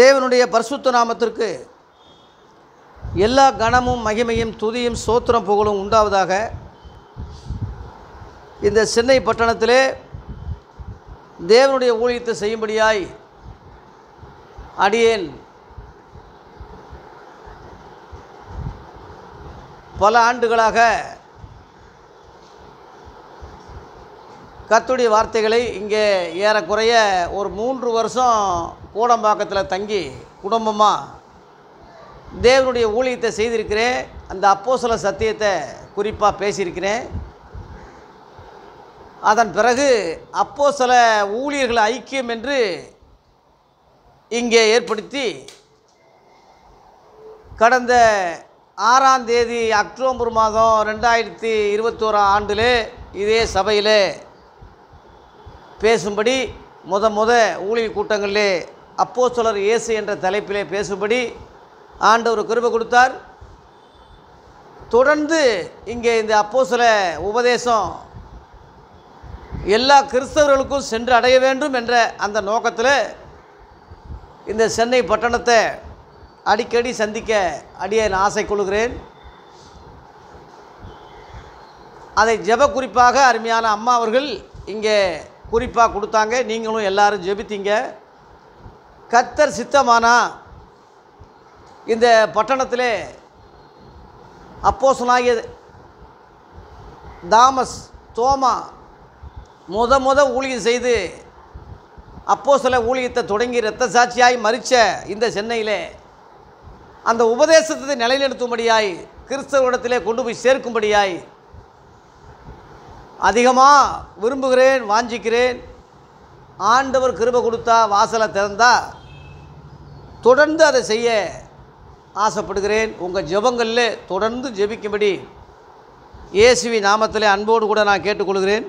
தேவனுடைய பரிசுத்த நாமத்திற்கு எல்லா கணமும் மகிமையும் துதியும் சோத்திரம் புகழும் உண்டாவதாக இந்த சென்னை பட்டணத்திலே தேவனுடைய ஊழியத்தை செய்யும்படியாய் அடியேன் பல ஆண்டுகளாக கத்துடைய வார்த்தைகளை இங்கே ஏறக்குறைய ஒரு மூன்று வருஷம் கூடம்பாக்கத்தில் தங்கி குடும்பமாக தேவனுடைய ஊழியத்தை செய்திருக்கிறேன் அந்த அப்போ சில சத்தியத்தை குறிப்பாக பேசியிருக்கிறேன் அதன் பிறகு அப்போ சில ஊழியர்கள் ஐக்கியம் என்று இங்கே ஏற்படுத்தி கடந்த ஆறாம் தேதி அக்டோபர் மாதம் ரெண்டாயிரத்தி இருபத்தோரா ஆண்டில் இதே சபையில் பேசும்படி முத முத ஊழியர் கூட்டங்களிலே அப்போ சொலர் இயேசு என்ற தலைப்பிலே பேசும்படி ஆண்டவர் கிருப கொடுத்தார் தொடர்ந்து இங்கே இந்த அப்போ சில உபதேசம் எல்லா கிறிஸ்தவர்களுக்கும் சென்று அடைய வேண்டும் என்ற அந்த நோக்கத்தில் இந்த சென்னை பட்டணத்தை அடிக்கடி சந்திக்க அடிய நான் ஆசை கொள்கிறேன் அதை ஜப குறிப்பாக அருமையான அம்மா அவர்கள் இங்கே குறிப்பாக கொடுத்தாங்க நீங்களும் எல்லாரும் ஜெபித்தீங்க கத்தர் சித்தமானா இந்த பட்டணத்தில் அப்போசனாகிய தாமஸ் தோமா முத முத ஊழியம் செய்து அப்போ சில ஊழியத்தை தொடங்கி இரத்த சாட்சியாய் மறித்த இந்த சென்னையில் அந்த உபதேசத்தை நிலைநிறுத்தும்படியாய் கிறிஸ்தவ இடத்திலே கொண்டு போய் சேர்க்கும்படியாய் அதிகமாக விரும்புகிறேன் வாஞ்சிக்கிறேன் ஆண்டவர் கிருப கொடுத்தா வாசலை திறந்தால் தொடர்ந்து அதை செய்ய ஆசைப்படுகிறேன் உங்கள் ஜெபங்களில் தொடர்ந்து ஜெபிக்கும்படி இயேசுவி நாமத்தில் அன்போடு கூட நான் கேட்டுக்கொள்கிறேன்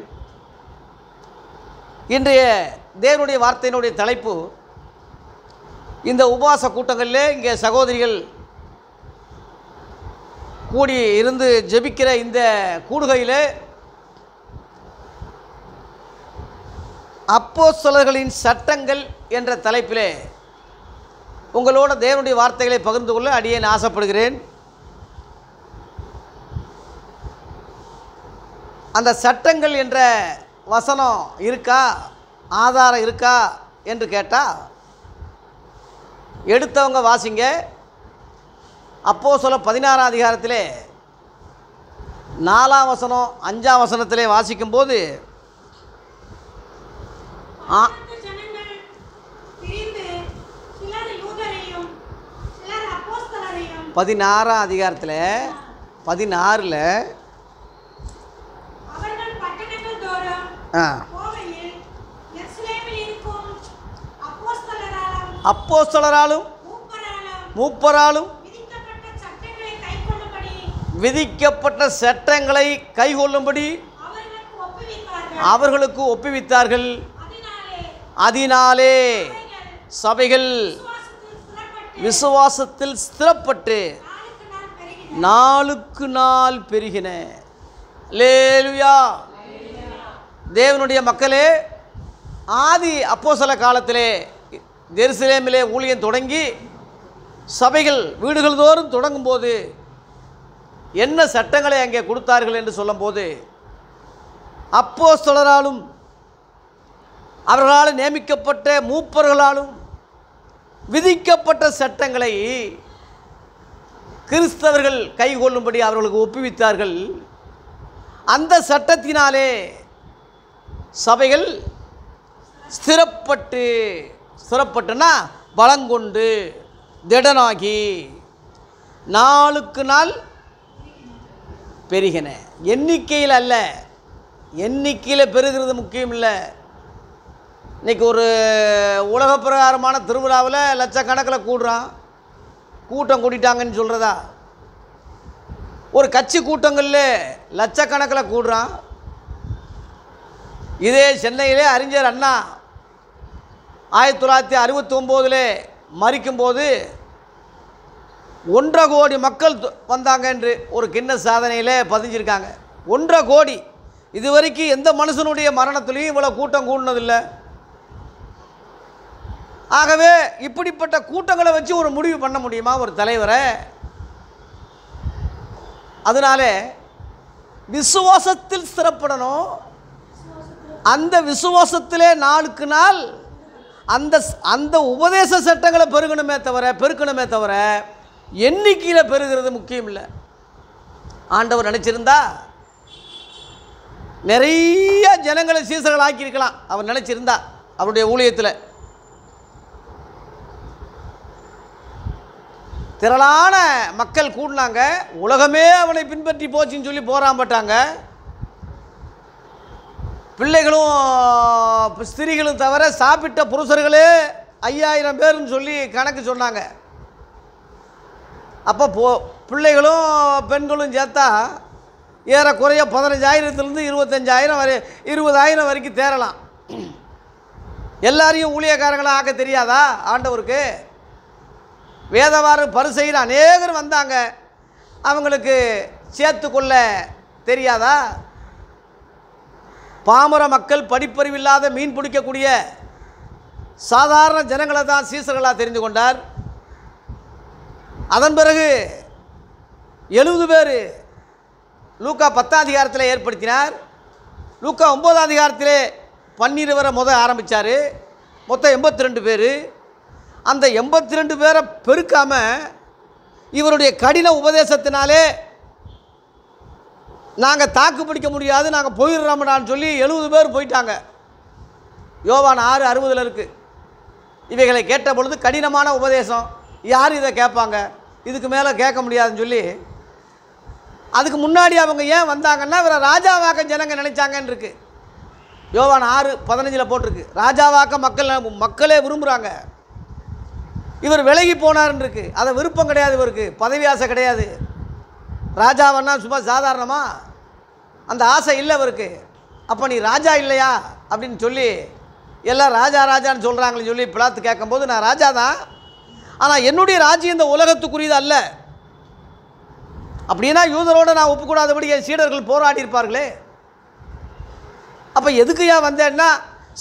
இன்றைய தேவனுடைய வார்த்தையினுடைய தலைப்பு இந்த உபவாச கூட்டங்களில் இங்கே சகோதரிகள் கூடி இருந்து ஜெபிக்கிற இந்த கூடுகையில் அப்போ சொலர்களின் சட்டங்கள் என்ற தலைப்பிலே உங்களோட தேவனுடைய வார்த்தைகளை பகிர்ந்து கொள்ள அடியேன் ஆசைப்படுகிறேன் அந்த சட்டங்கள் என்ற வசனம் இருக்கா ஆதாரம் இருக்கா என்று கேட்டால் எடுத்தவங்க வாசிங்க அப்போ சொல்ல பதினாறாம் அதிகாரத்திலே நாலாம் வசனம் அஞ்சாம் வசனத்திலே வாசிக்கும்போது ஆ பதினாறாம் அதிகாரத்தில் பதினாறில் அப்போ சொலராலும் மூப்பராலும் விதிக்கப்பட்ட சட்டங்களை கைகொள்ளும்படி அவர்களுக்கு ஒப்புவித்தார்கள் அதனாலே சபைகள் விசுவாசத்தில் ஸ்திரப்பட்டு நாளுக்கு நாள் பெருகின தேவனுடைய மக்களே ஆதி அப்போ காலத்திலே ஜெருசலேமிலே ஊழியம் தொடங்கி சபைகள் வீடுகள் தோறும் தொடங்கும் போது என்ன சட்டங்களை அங்கே கொடுத்தார்கள் என்று சொல்லும்போது அப்போ சொலராலும் அவர்களால் நியமிக்கப்பட்ட மூப்பர்களாலும் விதிக்கப்பட்ட சட்டங்களை கிறிஸ்தவர்கள் கைகொள்ளும்படி அவர்களுக்கு ஒப்புவித்தார்கள் அந்த சட்டத்தினாலே சபைகள் ஸ்திரப்பட்டு ஸ்திரப்பட்டுனா வளங்கொண்டு திடனாகி நாளுக்கு நாள் பெருகின எண்ணிக்கையில் அல்ல எண்ணிக்கையில் பெருகிறது முக்கியம் இல்லை இன்றைக்கி ஒரு உலக பிரகாரமான திருவிழாவில் லட்சக்கணக்கில் கூடுறான் கூட்டம் கூட்டிட்டாங்கன்னு சொல்கிறதா ஒரு கட்சி கூட்டங்களில் லட்சக்கணக்கில் கூடுறான் இதே சென்னையிலே அறிஞர் அண்ணா ஆயிரத்தி தொள்ளாயிரத்தி அறுபத்தி ஒம்போதில் மறிக்கும்போது ஒன்றரை கோடி மக்கள் வந்தாங்க என்று ஒரு கிண்ண சாதனையில் பதிஞ்சிருக்காங்க ஒன்றரை கோடி இது வரைக்கும் எந்த மனுஷனுடைய மரணத்துலேயும் இவ்வளோ கூட்டம் கூடினதில்லை ஆகவே இப்படிப்பட்ட கூட்டங்களை வச்சு ஒரு முடிவு பண்ண முடியுமா ஒரு தலைவரை அதனாலே விசுவாசத்தில் சிறப்படணும் அந்த விசுவாசத்திலே நாளுக்கு நாள் அந்த அந்த உபதேச சட்டங்களை பெருகணுமே தவிர பெருக்கணுமே தவிர எண்ணிக்கையில் பெருகிறது முக்கியம் இல்லை ஆண்டவர் நினச்சிருந்தா நிறைய ஜனங்களை சீசர்கள் ஆக்கியிருக்கலாம் அவர் நினச்சிருந்தா அவருடைய ஊழியத்தில் திரளான மக்கள் கூடினாங்க உலகமே அவனை பின்பற்றி போச்சுன்னு சொல்லி போராம்பட்டாங்க பிள்ளைகளும் ஸ்திரீகளும் தவிர சாப்பிட்ட புருஷர்களே ஐயாயிரம் பேர்னு சொல்லி கணக்கு சொன்னாங்க அப்போ போ பிள்ளைகளும் பெண்களும் சேர்த்தா ஏறக்குறைய பதினஞ்சாயிரத்துலேருந்து இருபத்தஞ்சாயிரம் வரை இருபதாயிரம் வரைக்கும் தேரலாம் எல்லாரையும் ஊழியக்காரங்களாக ஆக்க தெரியாதா ஆண்டவருக்கு வேதவாறு பரிசையில் அநேகர் வந்தாங்க அவங்களுக்கு சேர்த்துக்கொள்ள தெரியாதா பாமர மக்கள் படிப்பறிவு இல்லாத மீன் பிடிக்கக்கூடிய சாதாரண ஜனங்களை தான் சீசர்களாக தெரிந்து கொண்டார் அதன் பிறகு எழுபது பேர் லூக்கா பத்தாம் அதிகாரத்தில் ஏற்படுத்தினார் லூக்கா ஒம்பதாம் அதிகாரத்திலே பன்னிரு வரை முத ஆரம்பித்தார் மொத்தம் எண்பத்தி ரெண்டு பேர் அந்த எண்பத்தி ரெண்டு பேரை பெருக்காமல் இவருடைய கடின உபதேசத்தினாலே நாங்கள் தாக்கு பிடிக்க முடியாது நாங்கள் போயிடுறோம்டான்னு சொல்லி எழுபது பேர் போயிட்டாங்க யோவான் ஆறு அறுபதில் இருக்குது இவைகளை கேட்ட பொழுது கடினமான உபதேசம் யார் இதை கேட்பாங்க இதுக்கு மேலே கேட்க முடியாதுன்னு சொல்லி அதுக்கு முன்னாடி அவங்க ஏன் வந்தாங்கன்னா இவரை ராஜாவாக்க ஜனங்க நினைச்சாங்கன்னு இருக்குது யோவான் ஆறு பதினஞ்சில் போட்டிருக்கு ராஜாவாக்க மக்கள் மக்களே விரும்புகிறாங்க இவர் விலகி போனார்ன்னு இருக்கு அதை விருப்பம் கிடையாது இவருக்கு பதவி ஆசை கிடையாது ராஜாவன்னா சும்மா சாதாரணமாக அந்த ஆசை இல்லை இவருக்கு அப்போ நீ ராஜா இல்லையா அப்படின்னு சொல்லி எல்லாம் ராஜா ராஜான்னு சொல்கிறாங்களே சொல்லி பிளாத்து கேட்கும்போது நான் ராஜா தான் ஆனால் என்னுடைய ராஜ்யம் இந்த உலகத்துக்குரியது அல்ல அப்படின்னா யூதரோடு நான் ஒப்புக்கூடாதபடி என் சீடர்கள் போராடி இருப்பார்களே அப்போ எதுக்கு ஏன் வந்தேன்னா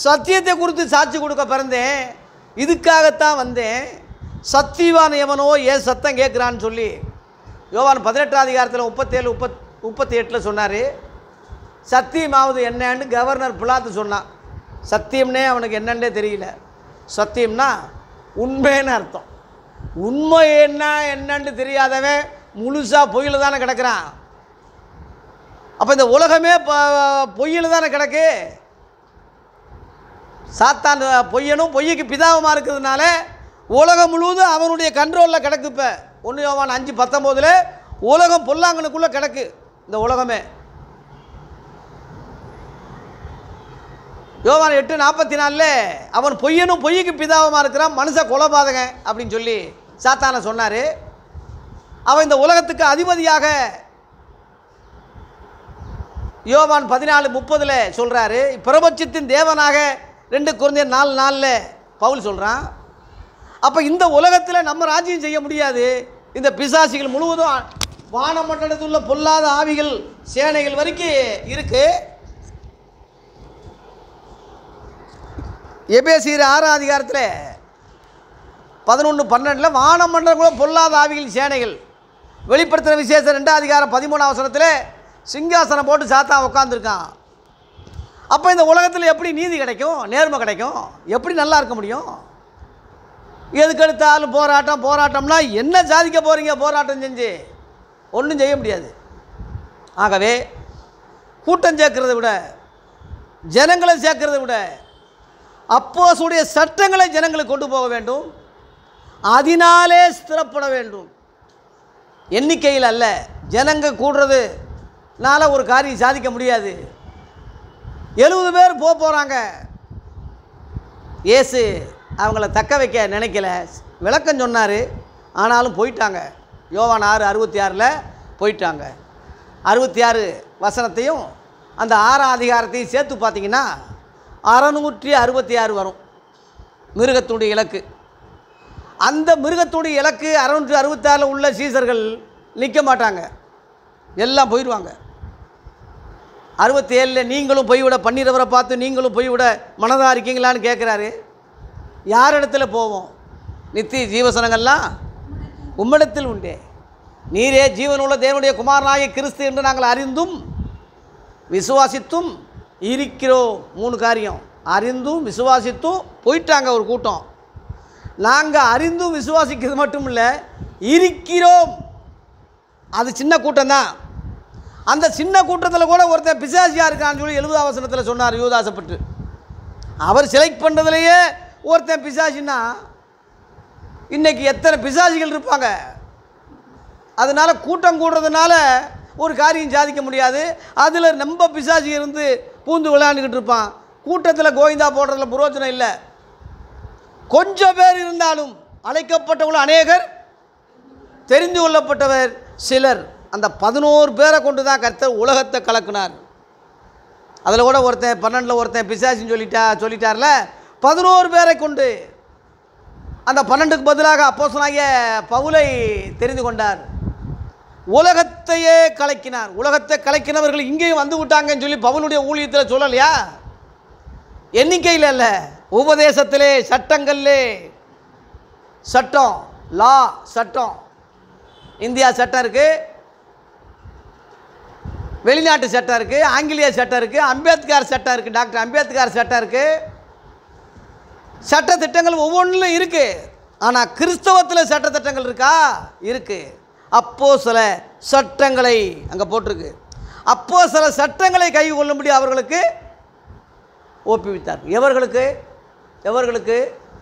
சத்தியத்தை குறித்து சாட்சி கொடுக்க பிறந்தேன் இதுக்காகத்தான் வந்தேன் சத்தியவான் எவனோ ஏன் சத்தம் கேட்குறான்னு சொல்லி யோவான் பதினெட்டாம் அதிகாரத்தில் முப்பத்தேழு முப்பத் முப்பத்தி எட்டில் சொன்னார் சத்தியமாவது என்னன்னு கவர்னர் பிளாத்து சொன்னான் சத்தியம்னே அவனுக்கு என்னன்னே தெரியல சத்தியம்னா உண்மைன்னு அர்த்தம் உண்மை என்ன என்னன்னு தெரியாதவன் முழுசாக பொயில் தானே கிடக்கிறான் அப்போ இந்த உலகமே பொய்யில் தானே கிடக்கு சாத்தான் பொய்யனும் பொய்யுக்கு பிதாவமாக இருக்கிறதுனால உலகம் முழுவதும் அவனுடைய கண்ட்ரோலில் கிடக்கு இப்போ ஒன்று யோவான் அஞ்சு பத்தொம்போதில் உலகம் பொல்லாங்கனுக்குள்ளே கிடக்கு இந்த உலகமே யோவான் எட்டு நாற்பத்தி நாலில் அவன் பொய்யனும் பொய்யுக்கு பிதாவமாக இருக்கிறான் மனுஷ கொலபாதக அப்படின்னு சொல்லி சாத்தான சொன்னார் அவன் இந்த உலகத்துக்கு அதிபதியாக யோவான் பதினாலு முப்பதில் சொல்கிறாரு பிரபட்சத்தின் தேவனாக ரெண்டு குறைஞ்ச நாலு நாளில் பவுல் சொல்கிறான் அப்போ இந்த உலகத்தில் நம்ம ராஜ்யம் செய்ய முடியாது இந்த பிசாசிகள் முழுவதும் வானமண்டலத்தில் உள்ள பொல்லாத ஆவிகள் சேனைகள் வரைக்கும் இருக்குது எபேசியர் ஆறாம் அதிகாரத்தில் பதினொன்று பன்னெண்டில் வானமண்டலம் கூட பொல்லாத ஆவிகள் சேனைகள் வெளிப்படுத்தின விசேஷம் ரெண்டாம் அதிகாரம் பதிமூணாம் அவசரத்தில் சிங்காசனம் போட்டு சாத்தா உட்காந்துருக்கான் அப்போ இந்த உலகத்தில் எப்படி நீதி கிடைக்கும் நேர்மை கிடைக்கும் எப்படி நல்லா இருக்க முடியும் எதுக்கெடுத்தாலும் போராட்டம் போராட்டம்னா என்ன சாதிக்க போகிறீங்க போராட்டம் செஞ்சு ஒன்றும் செய்ய முடியாது ஆகவே கூட்டம் சேர்க்கறத விட ஜனங்களை சேர்க்கிறத விட அப்போசுடைய சட்டங்களை ஜனங்களுக்கு கொண்டு போக வேண்டும் அதனாலே ஸ்திரப்பட வேண்டும் எண்ணிக்கையில் அல்ல ஜனங்க கூடுறதுனால ஒரு காரியம் சாதிக்க முடியாது எழுபது பேர் போக போகிறாங்க ஏசு அவங்கள தக்க வைக்க நினைக்கல விளக்கம் சொன்னார் ஆனாலும் போயிட்டாங்க யோவான் ஆறு அறுபத்தி ஆறில் போயிட்டாங்க அறுபத்தி ஆறு வசனத்தையும் அந்த ஆறாம் அதிகாரத்தையும் சேர்த்து பார்த்தீங்கன்னா அறநூற்றி அறுபத்தி ஆறு வரும் மிருகத்துடைய இலக்கு அந்த மிருகத்துடைய இலக்கு அறநூற்றி ஆறில் உள்ள சீசர்கள் நிற்க மாட்டாங்க எல்லாம் போயிடுவாங்க அறுபத்தி ஏழில் நீங்களும் போய்விட பன்னீரவரை பார்த்து நீங்களும் போய்விட மனதாக இருக்கீங்களான்னு கேட்குறாரு யார் இடத்துல போவோம் நித்திய ஜீவசனங்கள்லாம் உம்மிடத்தில் உண்டே நீரே ஜீவனுள்ள தேவனுடைய குமாரனாய கிறிஸ்து என்று நாங்கள் அறிந்தும் விசுவாசித்தும் இருக்கிறோம் மூணு காரியம் அறிந்தும் விசுவாசித்தும் போயிட்டாங்க ஒரு கூட்டம் நாங்கள் அறிந்தும் விசுவாசிக்கிறது மட்டும் இல்லை இருக்கிறோம் அது சின்ன கூட்டம் தான் அந்த சின்ன கூட்டத்தில் கூட ஒருத்தர் பிசாசியாக இருக்கான்னு சொல்லி எழுபது சொன்னார் யூதாசப்பட்டு அவர் செலக்ட் பண்ணுறதுலையே ஒருத்தன் பிசாசுன்னா இன்றைக்கி எத்தனை பிசாசுகள் இருப்பாங்க அதனால் கூட்டம் கூடுறதுனால ஒரு காரியம் சாதிக்க முடியாது அதில் நம்ம பிசாசி இருந்து பூந்து விளையாண்டுக்கிட்டு இருப்பான் கூட்டத்தில் கோவிந்தா போடுறதுல புரோஜனம் இல்லை கொஞ்சம் பேர் இருந்தாலும் அழைக்கப்பட்டவங்களும் அநேகர் தெரிந்து கொள்ளப்பட்டவர் சிலர் அந்த பதினோரு பேரை கொண்டு தான் கருத்தர் உலகத்தை கலக்குனார் அதில் கூட ஒருத்தன் பன்னெண்டில் ஒருத்தன் பிசாசின்னு சொல்லிட்டா சொல்லிட்டார்ல பதினோரு பேரை கொண்டு அந்த பன்னெண்டுக்கு பதிலாக அப்போசனாகிய பவுலை தெரிந்து கொண்டார் உலகத்தையே கலக்கினார் உலகத்தை கலக்கினவர்கள் இங்கேயும் வந்து விட்டாங்கன்னு சொல்லி பவுனுடைய ஊழியத்தில் சொல்லலையா எண்ணிக்கையில் இல்லை உபதேசத்திலே சட்டங்கள்லே சட்டம் லா சட்டம் இந்தியா சட்டம் இருக்குது வெளிநாட்டு சட்டம் இருக்குது ஆங்கிலேய சட்டம் இருக்குது அம்பேத்கர் சட்டம் இருக்குது டாக்டர் அம்பேத்கர் சட்டம் இருக்குது சட்டத்திட்டங்கள் ஒவ்வொன்றிலும் இருக்குது ஆனால் கிறிஸ்தவத்தில் சட்டத்திட்டங்கள் இருக்கா இருக்குது அப்போ சில சட்டங்களை அங்கே போட்டிருக்கு அப்போ சில சட்டங்களை கை கொள்ளும்படி அவர்களுக்கு ஒப்புவித்தார் எவர்களுக்கு எவர்களுக்கு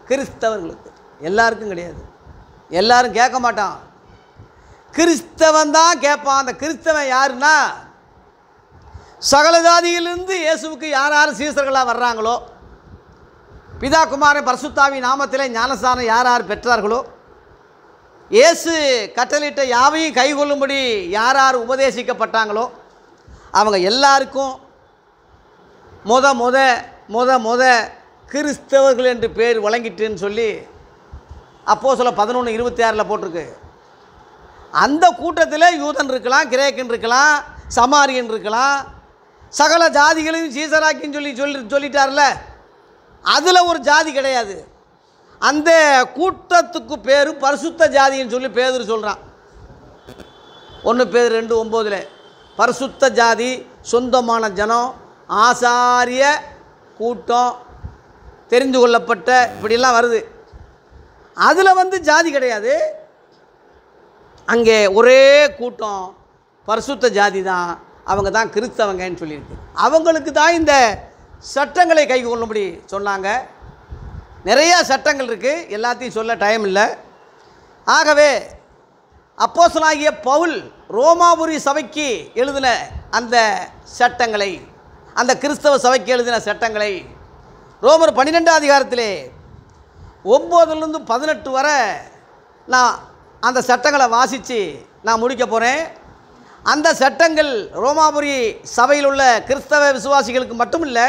கிறிஸ்தவர்களுக்கு எல்லாருக்கும் கிடையாது எல்லாரும் கேட்க மாட்டான் கிறிஸ்தவன் தான் கேட்பான் அந்த கிறிஸ்தவன் யாருன்னா சகலஜாதியிலிருந்து இயேசுக்கு இயேசுவுக்கு யார் யார் சீசர்களாக வர்றாங்களோ பிதா குமாரன் பரசுத்தாவி நாமத்தில் ஞானஸ்தானம் யார் யார் பெற்றார்களோ இயேசு கட்டளிட்ட யாவையும் கைகொள்ளும்படி யார் யார் உபதேசிக்கப்பட்டாங்களோ அவங்க எல்லாருக்கும் மொத மொத மொத மொத கிறிஸ்தவர்கள் என்று பேர் வழங்கிட்டுன்னு சொல்லி அப்போது சொல்ல பதினொன்று இருபத்தி ஆறில் போட்டிருக்கு அந்த கூட்டத்தில் யூதன் இருக்கலாம் கிரேக்கன் இருக்கலாம் சமாரியன் இருக்கலாம் சகல ஜாதிகளையும் சீசராக்கின்னு சொல்லி சொல்லி சொல்லிட்டார்ல அதில் ஒரு ஜாதி கிடையாது அந்த கூட்டத்துக்கு பேர் பரிசுத்த ஜாதின்னு சொல்லி பேதர் சொல்கிறான் ஒன்று பேர் ரெண்டு ஒம்போதில் பரிசுத்த ஜாதி சொந்தமான ஜனம் ஆசாரிய கூட்டம் தெரிந்து கொள்ளப்பட்ட இப்படிலாம் வருது அதில் வந்து ஜாதி கிடையாது அங்கே ஒரே கூட்டம் பரிசுத்த ஜாதி தான் அவங்க தான் கிறிஸ்தவங்கன்னு சொல்லியிருக்கு அவங்களுக்கு தான் இந்த சட்டங்களை கை கொள்ளும்படி சொன்னாங்க நிறையா சட்டங்கள் இருக்குது எல்லாத்தையும் சொல்ல டைம் இல்லை ஆகவே அப்போசனாகிய பவுல் ரோமாபுரி சபைக்கு எழுதின அந்த சட்டங்களை அந்த கிறிஸ்தவ சபைக்கு எழுதின சட்டங்களை ரோமர் பன்னிரெண்டாம் அதிகாரத்திலே ஒம்போதுலேருந்து பதினெட்டு வரை நான் அந்த சட்டங்களை வாசித்து நான் முடிக்க போகிறேன் அந்த சட்டங்கள் ரோமாபுரி சபையில் உள்ள கிறிஸ்தவ விசுவாசிகளுக்கு மட்டும் இல்லை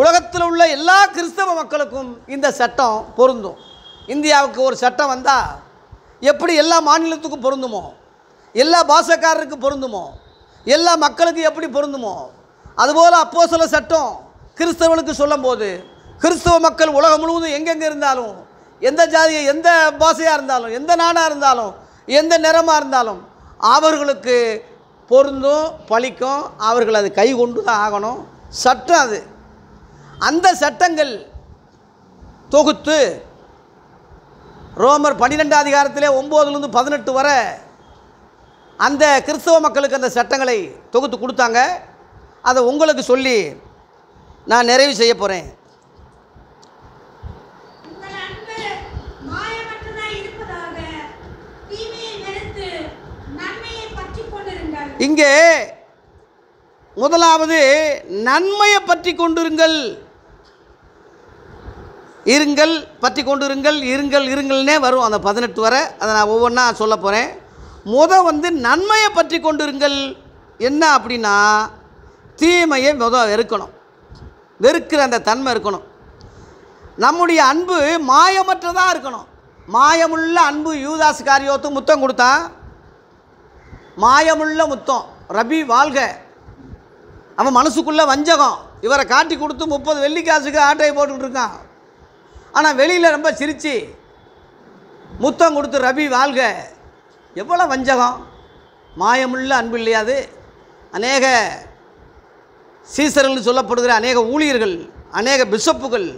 உலகத்தில் உள்ள எல்லா கிறிஸ்தவ மக்களுக்கும் இந்த சட்டம் பொருந்தும் இந்தியாவுக்கு ஒரு சட்டம் வந்தால் எப்படி எல்லா மாநிலத்துக்கும் பொருந்துமோ எல்லா பாஷக்காரருக்கும் பொருந்துமோ எல்லா மக்களுக்கும் எப்படி பொருந்துமோ அதுபோல் அப்போ சில சட்டம் கிறிஸ்தவனுக்கு சொல்லும்போது கிறிஸ்தவ மக்கள் உலகம் முழுவதும் எங்கெங்கே இருந்தாலும் எந்த ஜாதியை எந்த பாஷையாக இருந்தாலும் எந்த நாடாக இருந்தாலும் எந்த நிறமாக இருந்தாலும் அவர்களுக்கு பொருந்தும் பழிக்கும் அவர்கள் அது கை கொண்டு தான் ஆகணும் சட்டம் அது அந்த சட்டங்கள் தொகுத்து ரோமர் பன்னிரெண்டாம் அதிகாரத்திலே ஒம்போதுலேருந்து பதினெட்டு வர அந்த கிறிஸ்தவ மக்களுக்கு அந்த சட்டங்களை தொகுத்து கொடுத்தாங்க அதை உங்களுக்கு சொல்லி நான் நிறைவு செய்ய போகிறேன் இங்கே முதலாவது நன்மையை பற்றி கொண்டிருங்கள் இருங்கள் பற்றி கொண்டு இருங்கள் இருங்கள் இருங்கள்னே வரும் அந்த பதினெட்டு வரை அதை நான் ஒவ்வொன்றா சொல்ல போகிறேன் முத வந்து நன்மையை பற்றி கொண்டு இருங்கள் என்ன அப்படின்னா தீமையை முத வெறுக்கணும் வெறுக்கிற அந்த தன்மை இருக்கணும் நம்முடைய அன்பு மாயமற்றதாக இருக்கணும் மாயமுள்ள அன்பு யூதாஸ் காரியோத்துக்கு முத்தம் கொடுத்தான் மாயமுள்ள முத்தம் ரபி வாழ்க அவன் மனசுக்குள்ளே வஞ்சகம் இவரை காட்டி கொடுத்து முப்பது வெள்ளிக்காசுக்கு ஆட்டையை போட்டுக்கிட்டு இருக்கான் ஆனால் வெளியில் ரொம்ப சிரித்து முத்தம் கொடுத்து ரவி வாழ்க எவ்வளோ வஞ்சகம் மாயமுள்ள அன்பு இல்லையாது அநேக சீசர்கள் சொல்லப்படுகிற அநேக ஊழியர்கள் அநேக பிஷப்புகள்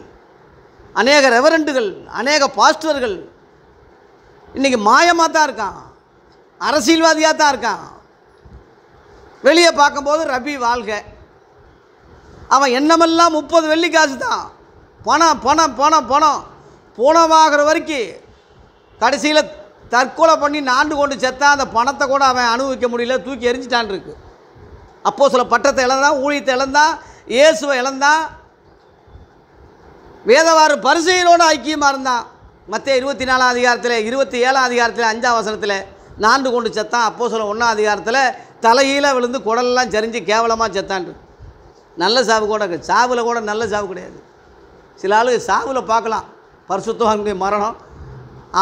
அநேக ரெவரண்டுகள் அநேக பாஸ்டர்கள் இன்றைக்கி மாயமாக தான் இருக்கான் அரசியல்வாதியாக தான் இருக்கான் வெளியே பார்க்கும்போது ரவி வாழ்க அவன் என்னமெல்லாம் முப்பது வெள்ளி காசு தான் பணம் பணம் பணம் பணம் பூனமாகிற வரைக்கும் கடைசியில் தற்கொலை பண்ணி நாண்டு கொண்டு செத்தான் அந்த பணத்தை கூட அவன் அனுபவிக்க முடியல தூக்கி எரிஞ்சிட்டான் இருக்கு அப்போ சில பட்டத்தை இழந்தான் ஊழியத்தை இழந்தான் இயேசுவை இழந்தான் வேதவாறு பரிசையிலோடு ஐக்கியமாக இருந்தான் மற்ற இருபத்தி நாலாம் அதிகாரத்தில் இருபத்தி ஏழாம் அதிகாரத்தில் அஞ்சாம் வசனத்தில் நாண்டு கொண்டு செத்தான் அப்போது சில ஒன்றாம் அதிகாரத்தில் தலையில விழுந்து குடலெல்லாம் சரிஞ்சு கேவலமாக செத்தான் நல்ல சாவு கூட சாவில் கூட நல்ல சாவு கிடையாது சில ஆளு சாவில் பார்க்கலாம் பரிசுத்தவனுடைய மரணம்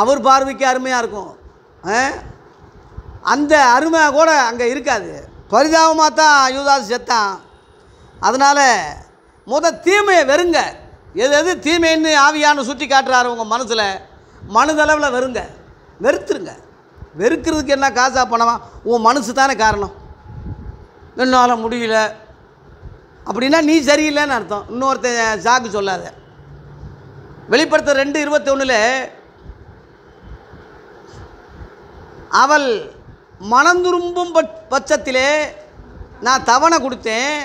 அவர் பார்வைக்கு அருமையாக இருக்கும் அந்த அருமை கூட அங்கே இருக்காது பரிதாபமாக தான் யூதாஸ் செத்தான் அதனால் முத தீமையை வெறுங்க எது எது தீமைன்னு ஆவியான்னு சுற்றி காட்டுறாரு உங்கள் மனசில் மனதளவில் வெறுங்க வெறுத்துருங்க வெறுக்கிறதுக்கு என்ன காசாக பணமா உன் மனசு தானே காரணம் என்னால் முடியல அப்படின்னா நீ சரியில்லைன்னு அர்த்தம் இன்னொருத்தன் சாக்கு சொல்லாத வெளிப்படுத்த ரெண்டு இருபத்தி ஒன்றில் அவள் மனந்துரும்பும் பட்சத்திலே நான் தவணை கொடுத்தேன்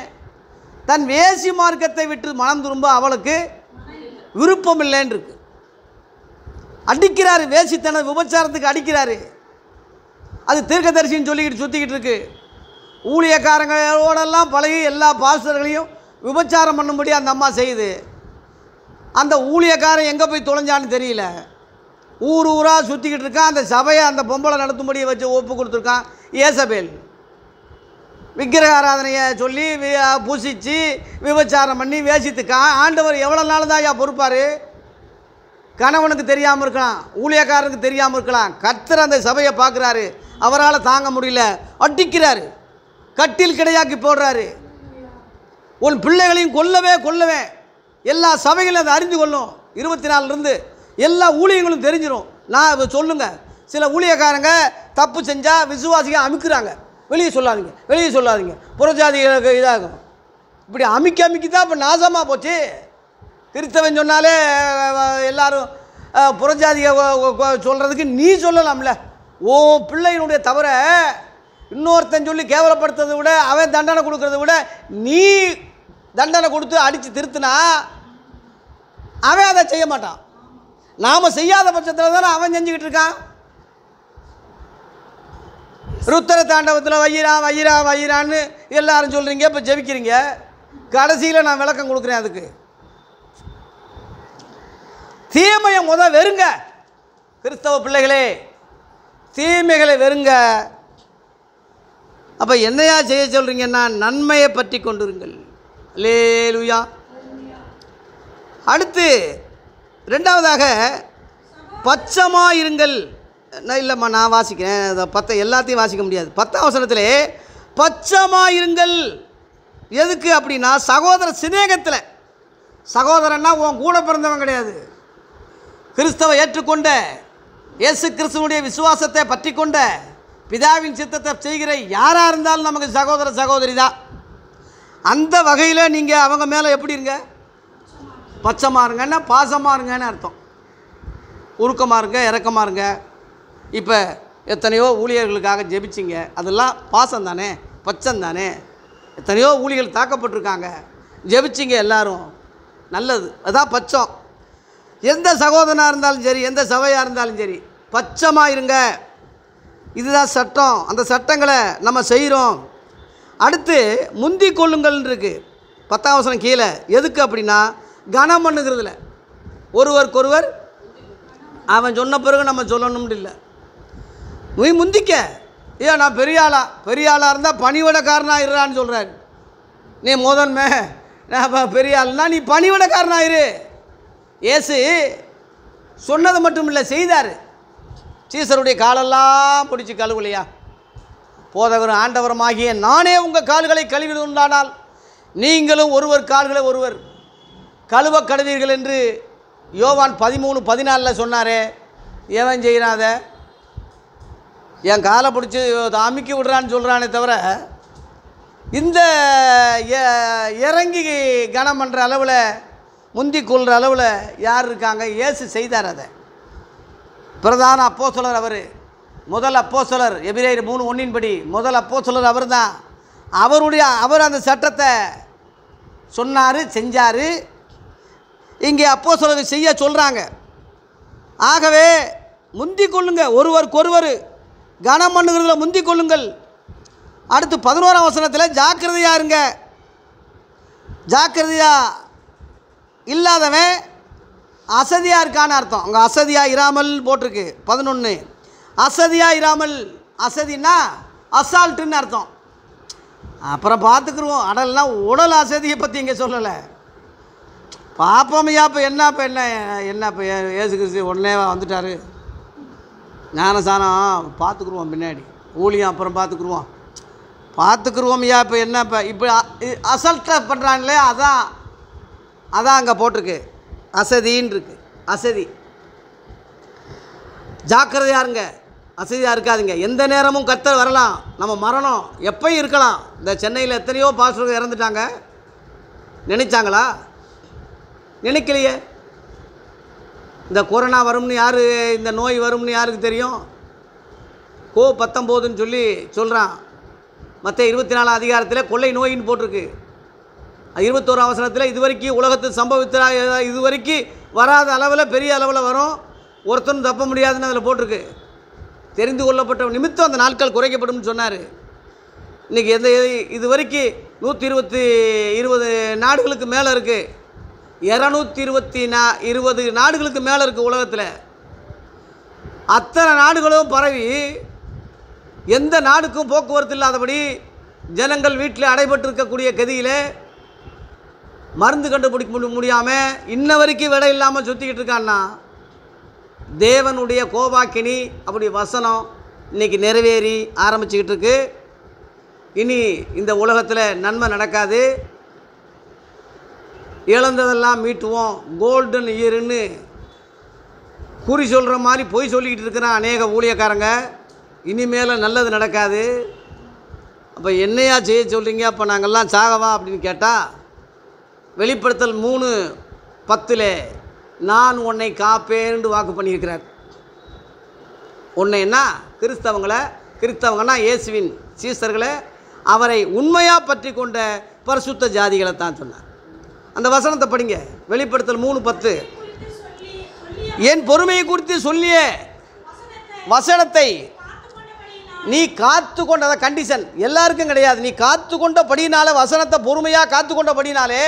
தன் வேசி மார்க்கத்தை விட்டு மனம் அவளுக்கு விருப்பம் இல்லைன்னு இருக்கு அடிக்கிறாரு வேசித்தன விபச்சாரத்துக்கு அடிக்கிறாரு அது தீர்க்கதரிசின்னு சொல்லிக்கிட்டு சுற்றிக்கிட்டு இருக்கு ஊழியக்காரங்களோடெல்லாம் பழகி எல்லா பாஸ்டர்களையும் விபச்சாரம் பண்ணும்படி அந்த அம்மா செய்யுது அந்த ஊழியக்காரன் எங்கே போய் தொலைஞ்சான்னு தெரியல ஊர் ஊராக சுற்றிக்கிட்டு இருக்கான் அந்த சபையை அந்த பொம்பளை நடத்தும்படியை வச்சு ஒப்பு கொடுத்துருக்கான் ஏசபேல் விக்கிரக ஆராதனையை சொல்லி பூசித்து விபச்சாரம் பண்ணி வேசித்துக்கான் ஆண்டவர் எவ்வளோ நாள் தான் ஐயா பொறுப்பார் கணவனுக்கு தெரியாமல் இருக்கலாம் ஊழியக்காரனுக்கு தெரியாமல் இருக்கலாம் கத்துற அந்த சபையை பார்க்குறாரு அவரால் தாங்க முடியல அட்டிக்கிறாரு கட்டில் கிடையாக்கி போடுறாரு உன் பிள்ளைகளையும் கொல்லவே கொல்லவேன் எல்லா சபைகளும் அதை அறிந்து கொள்ளும் இருபத்தி நாலுலேருந்து எல்லா ஊழியங்களும் தெரிஞ்சிடும் நான் இப்போ சொல்லுங்கள் சில ஊழியக்காரங்க தப்பு செஞ்சால் விசுவாசிகள் அமுக்குறாங்க வெளியே சொல்லாதீங்க வெளியே சொல்லாதீங்க புறஜாதிகளுக்கு இதாகும் இப்படி அமுக்கி அமுக்கி தான் இப்போ நாசமாக போச்சு திருத்தவன் சொன்னாலே எல்லாரும் புறஜாதியை சொல்கிறதுக்கு நீ சொல்லலாம்ல ஓ பிள்ளையினுடைய தவிர இன்னொருத்தன் சொல்லி கேவலப்படுத்துறதை விட அவன் தண்டனை கொடுக்கறத விட நீ தண்டனை கொடுத்து அடித்து திருத்தினா அவன் அதை செய்ய மாட்டான் நாம் செய்யாத பட்சத்தில் தானே அவன் செஞ்சுக்கிட்டு இருக்கான் ருத்திர தாண்டவத்தில் வயிறா வையிரா வயிறான்னு எல்லாரும் சொல்கிறீங்க இப்போ ஜெபிக்கிறீங்க கடைசியில் நான் விளக்கம் கொடுக்குறேன் அதுக்கு தீமையை முத வெறுங்க கிறிஸ்தவ பிள்ளைகளே தீமைகளை வெறுங்க அப்போ என்னையா செய்ய சொல்கிறீங்கன்னா நன்மையை பற்றி கொண்டுருங்கள் லேலுயா அடுத்து ரெண்டாவதாக பச்சமாக இருங்கள் நான் இல்லைம்மா நான் வாசிக்கிறேன் அதை பத்த எல்லாத்தையும் வாசிக்க முடியாது பத்த அவசரத்தில் பச்சமாக இருங்கள் எதுக்கு அப்படின்னா சகோதர சிநேகத்தில் சகோதரன்னா உன் கூட பிறந்தவன் கிடையாது கிறிஸ்தவ ஏற்றுக்கொண்ட இயேசு கிறிஸ்துவனுடைய விசுவாசத்தை பற்றி கொண்ட பிதாவின் சித்தத்தை செய்கிற யாராக இருந்தாலும் நமக்கு சகோதர சகோதரி தான் அந்த வகையில் நீங்கள் அவங்க மேலே எப்படி இருங்க பச்சமாக இருங்கன்னா பாசமாக இருங்கன்னு அர்த்தம் உருக்கமாக இருங்க இறக்கமாக இருங்க இப்போ எத்தனையோ ஊழியர்களுக்காக ஜெபிச்சிங்க அதெல்லாம் பாசம் தானே பச்சம் தானே எத்தனையோ ஊழியர்கள் தாக்கப்பட்டிருக்காங்க ஜெபிச்சிங்க எல்லாரும் நல்லது அதுதான் பச்சம் எந்த சகோதரனாக இருந்தாலும் சரி எந்த சபையாக இருந்தாலும் சரி பச்சமாக இருங்க இதுதான் சட்டம் அந்த சட்டங்களை நம்ம செய்கிறோம் அடுத்து முந்தி கொள்ளுங்கள்னு இருக்குது பத்தாம் வசனம் கீழே எதுக்கு அப்படின்னா கனம் பண்ணுகிறதுல ஒருவருக்கொருவர் அவன் சொன்ன பிறகு நம்ம சொல்லணும்னு இல்லை நீ முந்திக்க ஐயோ நான் பெரிய ஆளா பெரிய ஆளாக இருந்தால் பணிவிடக்காரனாக இருறான்னு சொல்கிறாரு நீ மோதன்மே நான் பெரிய ஆள்னா நீ பணிவிடக்காரனாக இரு ஏசு சொன்னது மட்டும் இல்லை செய்தார் சீசருடைய காலெல்லாம் பிடிச்சி கழுவுலையா போதகரும் ஆண்டவருமாகிய நானே உங்கள் கால்களை கழுவினது உண்டானால் நீங்களும் ஒருவர் கால்களை ஒருவர் கழுவ கழுவீர்கள் என்று யோவான் பதிமூணு பதினாலில் சொன்னாரே ஏவன் செய்கிறாத என் காலை பிடிச்சி அமுக்கி விடுறான்னு சொல்கிறானே தவிர இந்த இறங்கி கனம் பண்ணுற அளவில் முந்தி கொள்கிற அளவில் யார் இருக்காங்க ஏசு செய்தார் அதை பிரதான அப்போ சொல்கிறார் அவர் முதல் அப்போ சொல்லர் எபிரேர் மூணு படி முதல் அப்போ சொல்லர் அவர் தான் அவருடைய அவர் அந்த சட்டத்தை சொன்னார் செஞ்சார் இங்கே அப்போ சொல்லர் செய்ய சொல்கிறாங்க ஆகவே முந்தி கொள்ளுங்க ஒருவருக்கொருவர் கனம் பண்ணுகிறதுல முந்தி கொள்ளுங்கள் அடுத்து பதினோராம் வசனத்தில் ஜாக்கிரதையாக இருங்க ஜாக்கிரதையாக இல்லாதவன் அசதியாக இருக்கான்னு அர்த்தம் அங்கே அசதியாக இராமல் போட்டிருக்கு பதினொன்று அசதியாக இராமல் அசதின்னா அசால்ட்டுன்னு அர்த்தம் அப்புறம் பார்த்துக்குருவோம் அடல்னா உடல் அசதியை பற்றி இங்கே சொல்லலை பார்ப்போம் ஐயா இப்போ என்ன இப்போ என்ன என்ன இப்போ ஏசு கிறிஸ்து உடனே வந்துட்டார் ஞானசானம் பார்த்துக்குருவோம் பின்னாடி ஊழியம் அப்புறம் பார்த்துக்குருவோம் பார்த்துக்குருவோம் ஐயா இப்போ என்ன இப்போ இப்போ அசல்ட்டாக பண்ணுறாங்களே அதான் அதான் அங்கே போட்டிருக்கு அசதின்னு இருக்குது அசதி ஜாக்கிரதையாருங்க அசதியாக இருக்காதுங்க எந்த நேரமும் கத்தர் வரலாம் நம்ம மரணம் எப்போயும் இருக்கலாம் இந்த சென்னையில் எத்தனையோ பாஸ்டர்கள் இறந்துட்டாங்க நினைச்சாங்களா நினைக்கலையே இந்த கொரோனா வரும்னு யார் இந்த நோய் வரும்னு யாருக்கு தெரியும் கோ பத்தொம்போதுன்னு சொல்லி சொல்கிறான் மற்ற இருபத்தி நாலாம் அதிகாரத்தில் கொள்ளை நோயின்னு போட்டிருக்கு இருபத்தோரு அவசரத்தில் இதுவரைக்கும் உலகத்தில் சம்பவித்த இதுவரைக்கும் வராத அளவில் பெரிய அளவில் வரும் ஒருத்தரும் தப்ப முடியாதுன்னு அதில் போட்டிருக்கு தெரிந்து கொள்ளப்பட்ட நிமித்தம் அந்த நாட்கள் குறைக்கப்படும் சொன்னார் இன்றைக்கி எந்த இது வரைக்கும் நூற்றி இருபத்தி இருபது நாடுகளுக்கு மேலே இருக்குது இரநூத்தி இருபத்தி நா இருபது நாடுகளுக்கு மேலே இருக்குது உலகத்தில் அத்தனை நாடுகளும் பரவி எந்த நாடுக்கும் போக்குவரத்து இல்லாதபடி ஜனங்கள் வீட்டில் இருக்கக்கூடிய கதியில் மருந்து கண்டுபிடிக்க முடியாமல் இன்ன வரைக்கும் விடை இல்லாமல் சுற்றிக்கிட்டு இருக்கான்னா தேவனுடைய கோபாக்கினி அப்படி வசனம் இன்றைக்கி நிறைவேறி ஆரம்பிச்சுக்கிட்டு இருக்கு இனி இந்த உலகத்தில் நன்மை நடக்காது இழந்ததெல்லாம் மீட்டுவோம் கோல்டன் இயருன்னு குறி சொல்கிற மாதிரி பொய் சொல்லிக்கிட்டு இருக்கிறான் அநேக ஊழியக்காரங்க இனிமேல் நல்லது நடக்காது அப்போ என்னையா செய்ய சொல்கிறீங்க அப்போ நாங்கள்லாம் சாகவா அப்படின்னு கேட்டால் வெளிப்படுத்தல் மூணு பத்தில் நான் உன்னை காப்பேன்ட்டு வாக்கு பண்ணியிருக்கிறார் என்ன கிறிஸ்தவங்களை கிறிஸ்தவங்கன்னா இயேசுவின் சீசர்களை அவரை உண்மையாக பற்றி கொண்ட பரிசுத்த ஜாதிகளை தான் சொன்னார் அந்த வசனத்தை படிங்க வெளிப்படுத்தல் மூணு பத்து என் பொறுமையை குறித்து சொல்லிய வசனத்தை நீ காத்து கொண்டத கண்டிஷன் எல்லாருக்கும் கிடையாது நீ காத்து படினால வசனத்தை பொறுமையாக காத்து படினாலே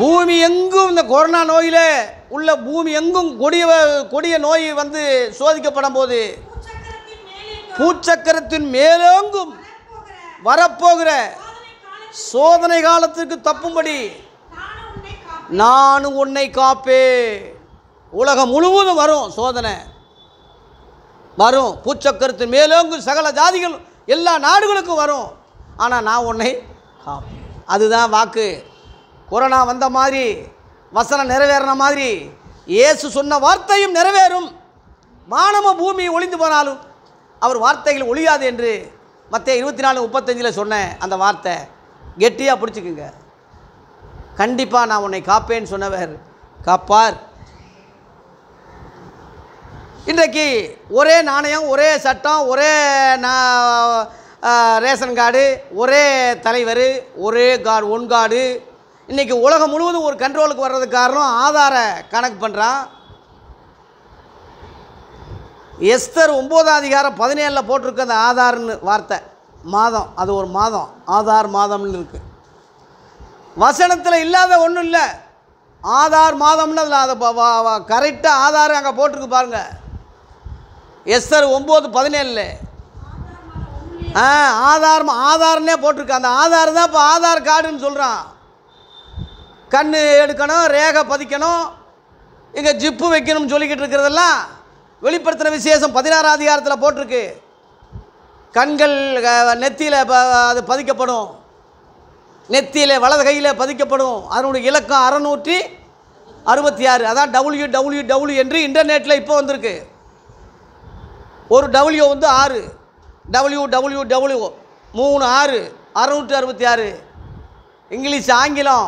பூமி எங்கும் இந்த கொரோனா நோயில் உள்ள பூமி எங்கும் கொடிய கொடிய நோய் வந்து சோதிக்கப்படும் போது பூச்சக்கரத்தின் மேலோங்கும் வரப்போகிற சோதனை காலத்திற்கு தப்பும்படி நானும் உன்னை காப்பே உலகம் முழுவதும் வரும் சோதனை வரும் பூச்சக்கரத்தின் மேலோங்கும் சகல ஜாதிகள் எல்லா நாடுகளுக்கும் வரும் ஆனால் நான் உன்னை காப்பேன் அதுதான் வாக்கு கொரோனா வந்த மாதிரி வசனம் நிறைவேறின மாதிரி இயேசு சொன்ன வார்த்தையும் நிறைவேறும் மானம பூமி ஒளிந்து போனாலும் அவர் வார்த்தைகள் ஒழியாது என்று மற்ற இருபத்தி நாலு முப்பத்தஞ்சில் சொன்ன அந்த வார்த்தை கெட்டியாக பிடிச்சிக்குங்க கண்டிப்பாக நான் உன்னை காப்பேன்னு சொன்னவர் காப்பார் இன்றைக்கு ஒரே நாணயம் ஒரே சட்டம் ஒரே ரேஷன் கார்டு ஒரே தலைவர் ஒரே கார்டு ஒன் கார்டு இன்றைக்கி உலகம் முழுவதும் ஒரு கண்ட்ரோலுக்கு வர்றதுக்கு காரணம் ஆதார கணக்கு பண்ணுறான் எஸ்தர் ஒம்போதாம் அதிகாரம் பதினேழில் போட்டிருக்க அந்த ஆதார்னு வார்த்தை மாதம் அது ஒரு மாதம் ஆதார் மாதம்னு இருக்குது வசனத்தில் இல்லாத ஒன்றும் இல்லை ஆதார் மாதம்னு அதில் அதை கரெக்டாக ஆதார் அங்கே போட்டிருக்கு பாருங்கள் எஸ்தர் ஒம்பது பதினேழு ஆ ஆதார் ஆதார்னே போட்டிருக்கு அந்த ஆதார் தான் இப்போ ஆதார் கார்டுன்னு சொல்கிறான் கண் எடுக்கணும் ரேகை பதிக்கணும் இங்கே ஜிப்பு வைக்கணும்னு சொல்லிக்கிட்டு இருக்கிறதெல்லாம் வெளிப்படுத்தின விசேஷம் பதினாறாம் அதிகாரத்தில் போட்டிருக்கு கண்கள் நெத்தியில் அது பதிக்கப்படும் நெத்தியில் வலது கையில் பதிக்கப்படும் அதனுடைய இலக்கம் அறநூற்றி அறுபத்தி ஆறு அதான் டபுள்யூ டபுள்யூ டபுள்யூ என்று இன்டர்நெட்டில் இப்போ வந்திருக்கு ஒரு டபுள்யூ வந்து ஆறு டபுள்யூ டபுள்யூ டபுள்யூ மூணு ஆறு அறுநூற்றி அறுபத்தி ஆறு இங்கிலீஷ் ஆங்கிலம்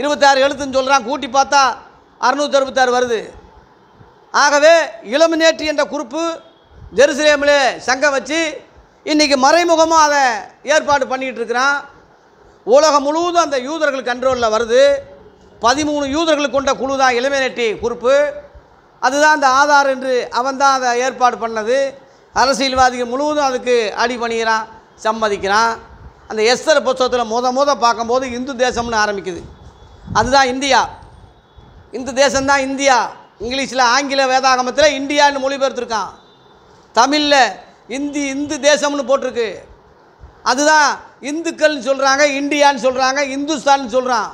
இருபத்தாறு எழுத்துன்னு சொல்கிறான் கூட்டி பார்த்தா அறுநூற்றி அறுபத்தாறு வருது ஆகவே நேற்று என்ற குறிப்பு ஜெருசலேமில் சங்கம் வச்சு இன்றைக்கி மறைமுகமாக அதை ஏற்பாடு பண்ணிகிட்டு இருக்கிறான் உலகம் முழுவதும் அந்த யூதர்கள் கண்ட்ரோலில் வருது பதிமூணு யூதர்கள் கொண்ட குழு தான் நேற்றி குறிப்பு அதுதான் அந்த ஆதார் என்று அவன் தான் அதை ஏற்பாடு பண்ணது அரசியல்வாதிகள் முழுவதும் அதுக்கு அடி பண்ணிக்கிறான் சம்மதிக்கிறான் அந்த எஸ்தர் புத்தகத்தில் முத முத பார்க்கும்போது இந்து தேசம்னு ஆரம்பிக்குது அதுதான் இந்தியா இந்த தேசம்தான் இந்தியா இங்கிலீஷில் ஆங்கில வேதாகமத்தில் இந்தியான்னு மொழிபெயர்த்துருக்கான் தமிழில் இந்தி இந்து தேசம்னு போட்டிருக்கு அதுதான் இந்துக்கள்னு சொல்கிறாங்க இந்தியான்னு சொல்கிறாங்க இந்துஸ்தான் சொல்கிறான்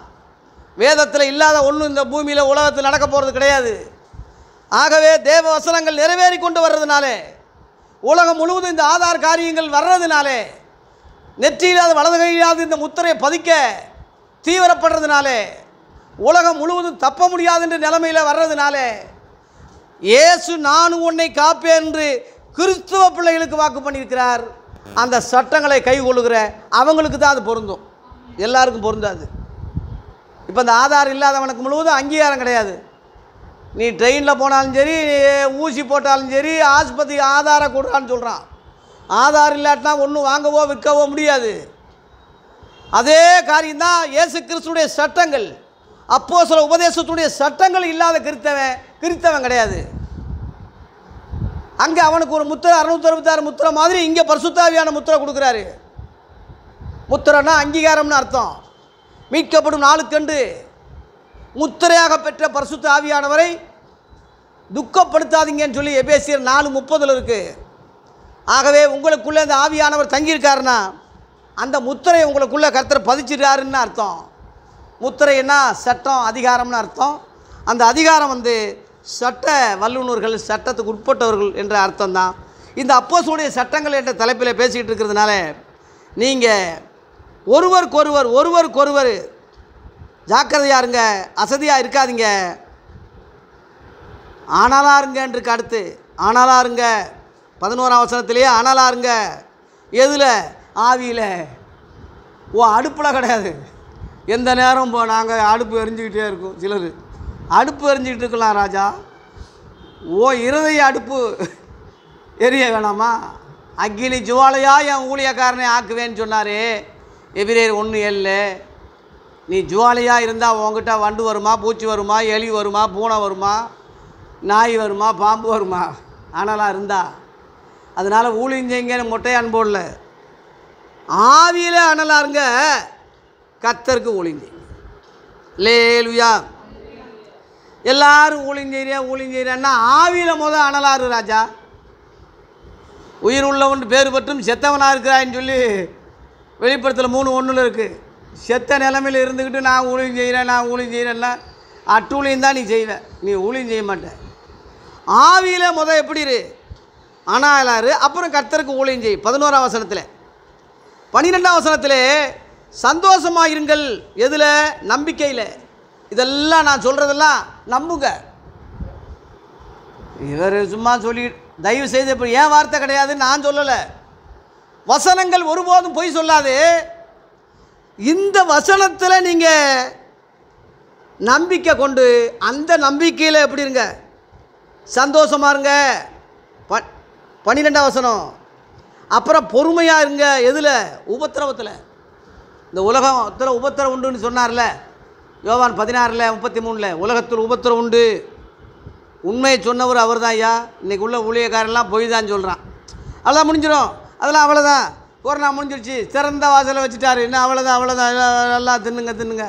வேதத்தில் இல்லாத ஒன்றும் இந்த பூமியில் உலகத்தில் நடக்க போகிறது கிடையாது ஆகவே தேவ வசனங்கள் நிறைவேறி கொண்டு வர்றதுனாலே உலகம் முழுவதும் இந்த ஆதார் காரியங்கள் வர்றதுனாலே நெற்றியிலாது வலது கையிலாவது இந்த முத்திரையை பதிக்க தீவிரப்படுறதுனாலே உலகம் முழுவதும் தப்ப முடியாதுன்ற நிலைமையில் வர்றதுனாலே இயேசு நானும் உன்னை காப்பேன் என்று கிறிஸ்துவ பிள்ளைகளுக்கு வாக்கு பண்ணியிருக்கிறார் அந்த சட்டங்களை கை கொள்ளுகிற அவங்களுக்கு தான் அது பொருந்தும் எல்லாருக்கும் பொருந்தாது இப்போ இந்த ஆதார் இல்லாதவனுக்கு முழுவதும் அங்கீகாரம் கிடையாது நீ ட்ரெயினில் போனாலும் சரி ஊசி போட்டாலும் சரி ஆஸ்பத்திரி ஆதாரை கொடுறான்னு சொல்கிறான் ஆதார் இல்லாட்டினா ஒன்றும் வாங்கவோ விற்கவோ முடியாது அதே காரியம்தான் இயேசு கிறிஸ்துடைய சட்டங்கள் அப்போ சில உபதேசத்துடைய சட்டங்கள் இல்லாத கிறித்தவன் கிறித்தவன் கிடையாது அங்கே அவனுக்கு ஒரு முத்திரை அறுநூத்தி அறுபத்தாறு முத்திரை மாதிரி இங்கே பரிசுத்தாவியான முத்திரை கொடுக்குறாரு முத்திரைனா அங்கீகாரம்னு அர்த்தம் மீட்கப்படும் நாளுக்கண்டு முத்திரையாக பெற்ற பரிசுத்த ஆவியானவரை துக்கப்படுத்தாதீங்கன்னு சொல்லி எபேசியர் நாலு முப்பதில் இருக்குது ஆகவே உங்களுக்குள்ளே அந்த ஆவியானவர் தங்கியிருக்காருன்னா அந்த முத்திரை உங்களுக்குள்ளே கருத்தரை பதிச்சிட்டாருன்னு அர்த்தம் முத்திரைன்னா சட்டம் அதிகாரம்னு அர்த்தம் அந்த அதிகாரம் வந்து சட்ட வல்லுநர்கள் சட்டத்துக்கு உட்பட்டவர்கள் என்ற அர்த்தம் தான் இந்த அப்போசோடைய சட்டங்கள் என்ற தலைப்பில் பேசிக்கிட்டு இருக்கிறதுனால நீங்கள் ஒருவருக்கொருவர் ஒருவருக்கொருவர் ஜாக்கிரதையாக இருங்க அசதியாக இருக்காதீங்க ஆனாலாக என்று அடுத்து ஆனாலாக இருங்க பதினோராம் வசனத்திலேயே ஆனாலாக இருங்க எதில் ஆவியில் ஓ அடுப்பில் கிடையாது எந்த நேரம் இப்போ நாங்கள் அடுப்பு எரிஞ்சிக்கிட்டே இருக்கோம் சிலர் அடுப்பு எரிஞ்சிக்கிட்டு இருக்கலாம் ராஜா ஓ இருதய அடுப்பு எரிய வேணாமா அக்னி ஜுவாலையாக என் ஊழியக்காரனை ஆக்குவேன்னு சொன்னாரே எபிரேர் ஒன்று ஏழு நீ ஜுவாலையாக இருந்தால் உங்ககிட்ட வண்டு வருமா பூச்சி வருமா எலி வருமா பூனை வருமா நாய் வருமா பாம்பு வருமா ஆனாலாம் இருந்தா அதனால் ஊழிஞ்சிங்கன்னு மொட்டையான் போடல ஆவியில் அனலாருங்க கத்தருக்கு ஒளிஞ்சு லேலுயா எல்லாரும் ஊழிஞ்செய்றியா ஊழிஞ்செய்றியான்னா ஆவியில் முத அனலாரு ராஜா உயிர் உள்ளவன் பேர் பற்றும் செத்தவனாக இருக்கிறாயின்னு சொல்லி வெளிப்படத்தில் மூணு ஒன்றில் இருக்குது செத்த நிலமையில் இருந்துக்கிட்டு நான் ஊழியம் செய்கிறேன் நான் ஊழியம் செய்கிறேன்னா அட்டூழியம் தான் நீ செய்வேன் நீ ஊழியம் செய்ய மாட்டேன் ஆவியில் முத எப்படி இரு அனாலாரு அப்புறம் கர்த்தருக்கு ஊழியம் செய் பதினோராம் வசனத்தில் பனிரெண்டாம் வசனத்திலே சந்தோஷமாக இருங்கள் எதில் நம்பிக்கையில் இதெல்லாம் நான் சொல்கிறதெல்லாம் நம்புங்க இவர் சும்மா சொல்லி தயவு செய்து இப்போ ஏன் வார்த்தை கிடையாது நான் சொல்லலை வசனங்கள் ஒருபோதும் பொய் சொல்லாது இந்த வசனத்தில் நீங்கள் நம்பிக்கை கொண்டு அந்த நம்பிக்கையில் எப்படி இருங்க சந்தோஷமாக இருங்க ப பன்னிரெண்டாம் வசனம் அப்புறம் பொறுமையாக இருங்க எதில் உபத்திரவத்தில் இந்த உலகத்தில் உபத்திரம் உண்டுன்னு சொன்னார்ல யோவான் பதினாறில் முப்பத்தி மூணில் உலகத்தில் உபத்திரம் உண்டு உண்மையை சொன்னவர் அவர் தான் ஐயா இன்றைக்கி உள்ள ஊழியக்காரெல்லாம் பொய் தான் சொல்கிறான் அதெல்லாம் முடிஞ்சிடும் அதெல்லாம் அவ்வளோதான் கொரோனா முடிஞ்சிருச்சு சிறந்த வாசலை வச்சுட்டாரு என்ன அவ்வளோதான் அவ்வளோதான் எல்லாம் தின்னுங்க தின்னுங்க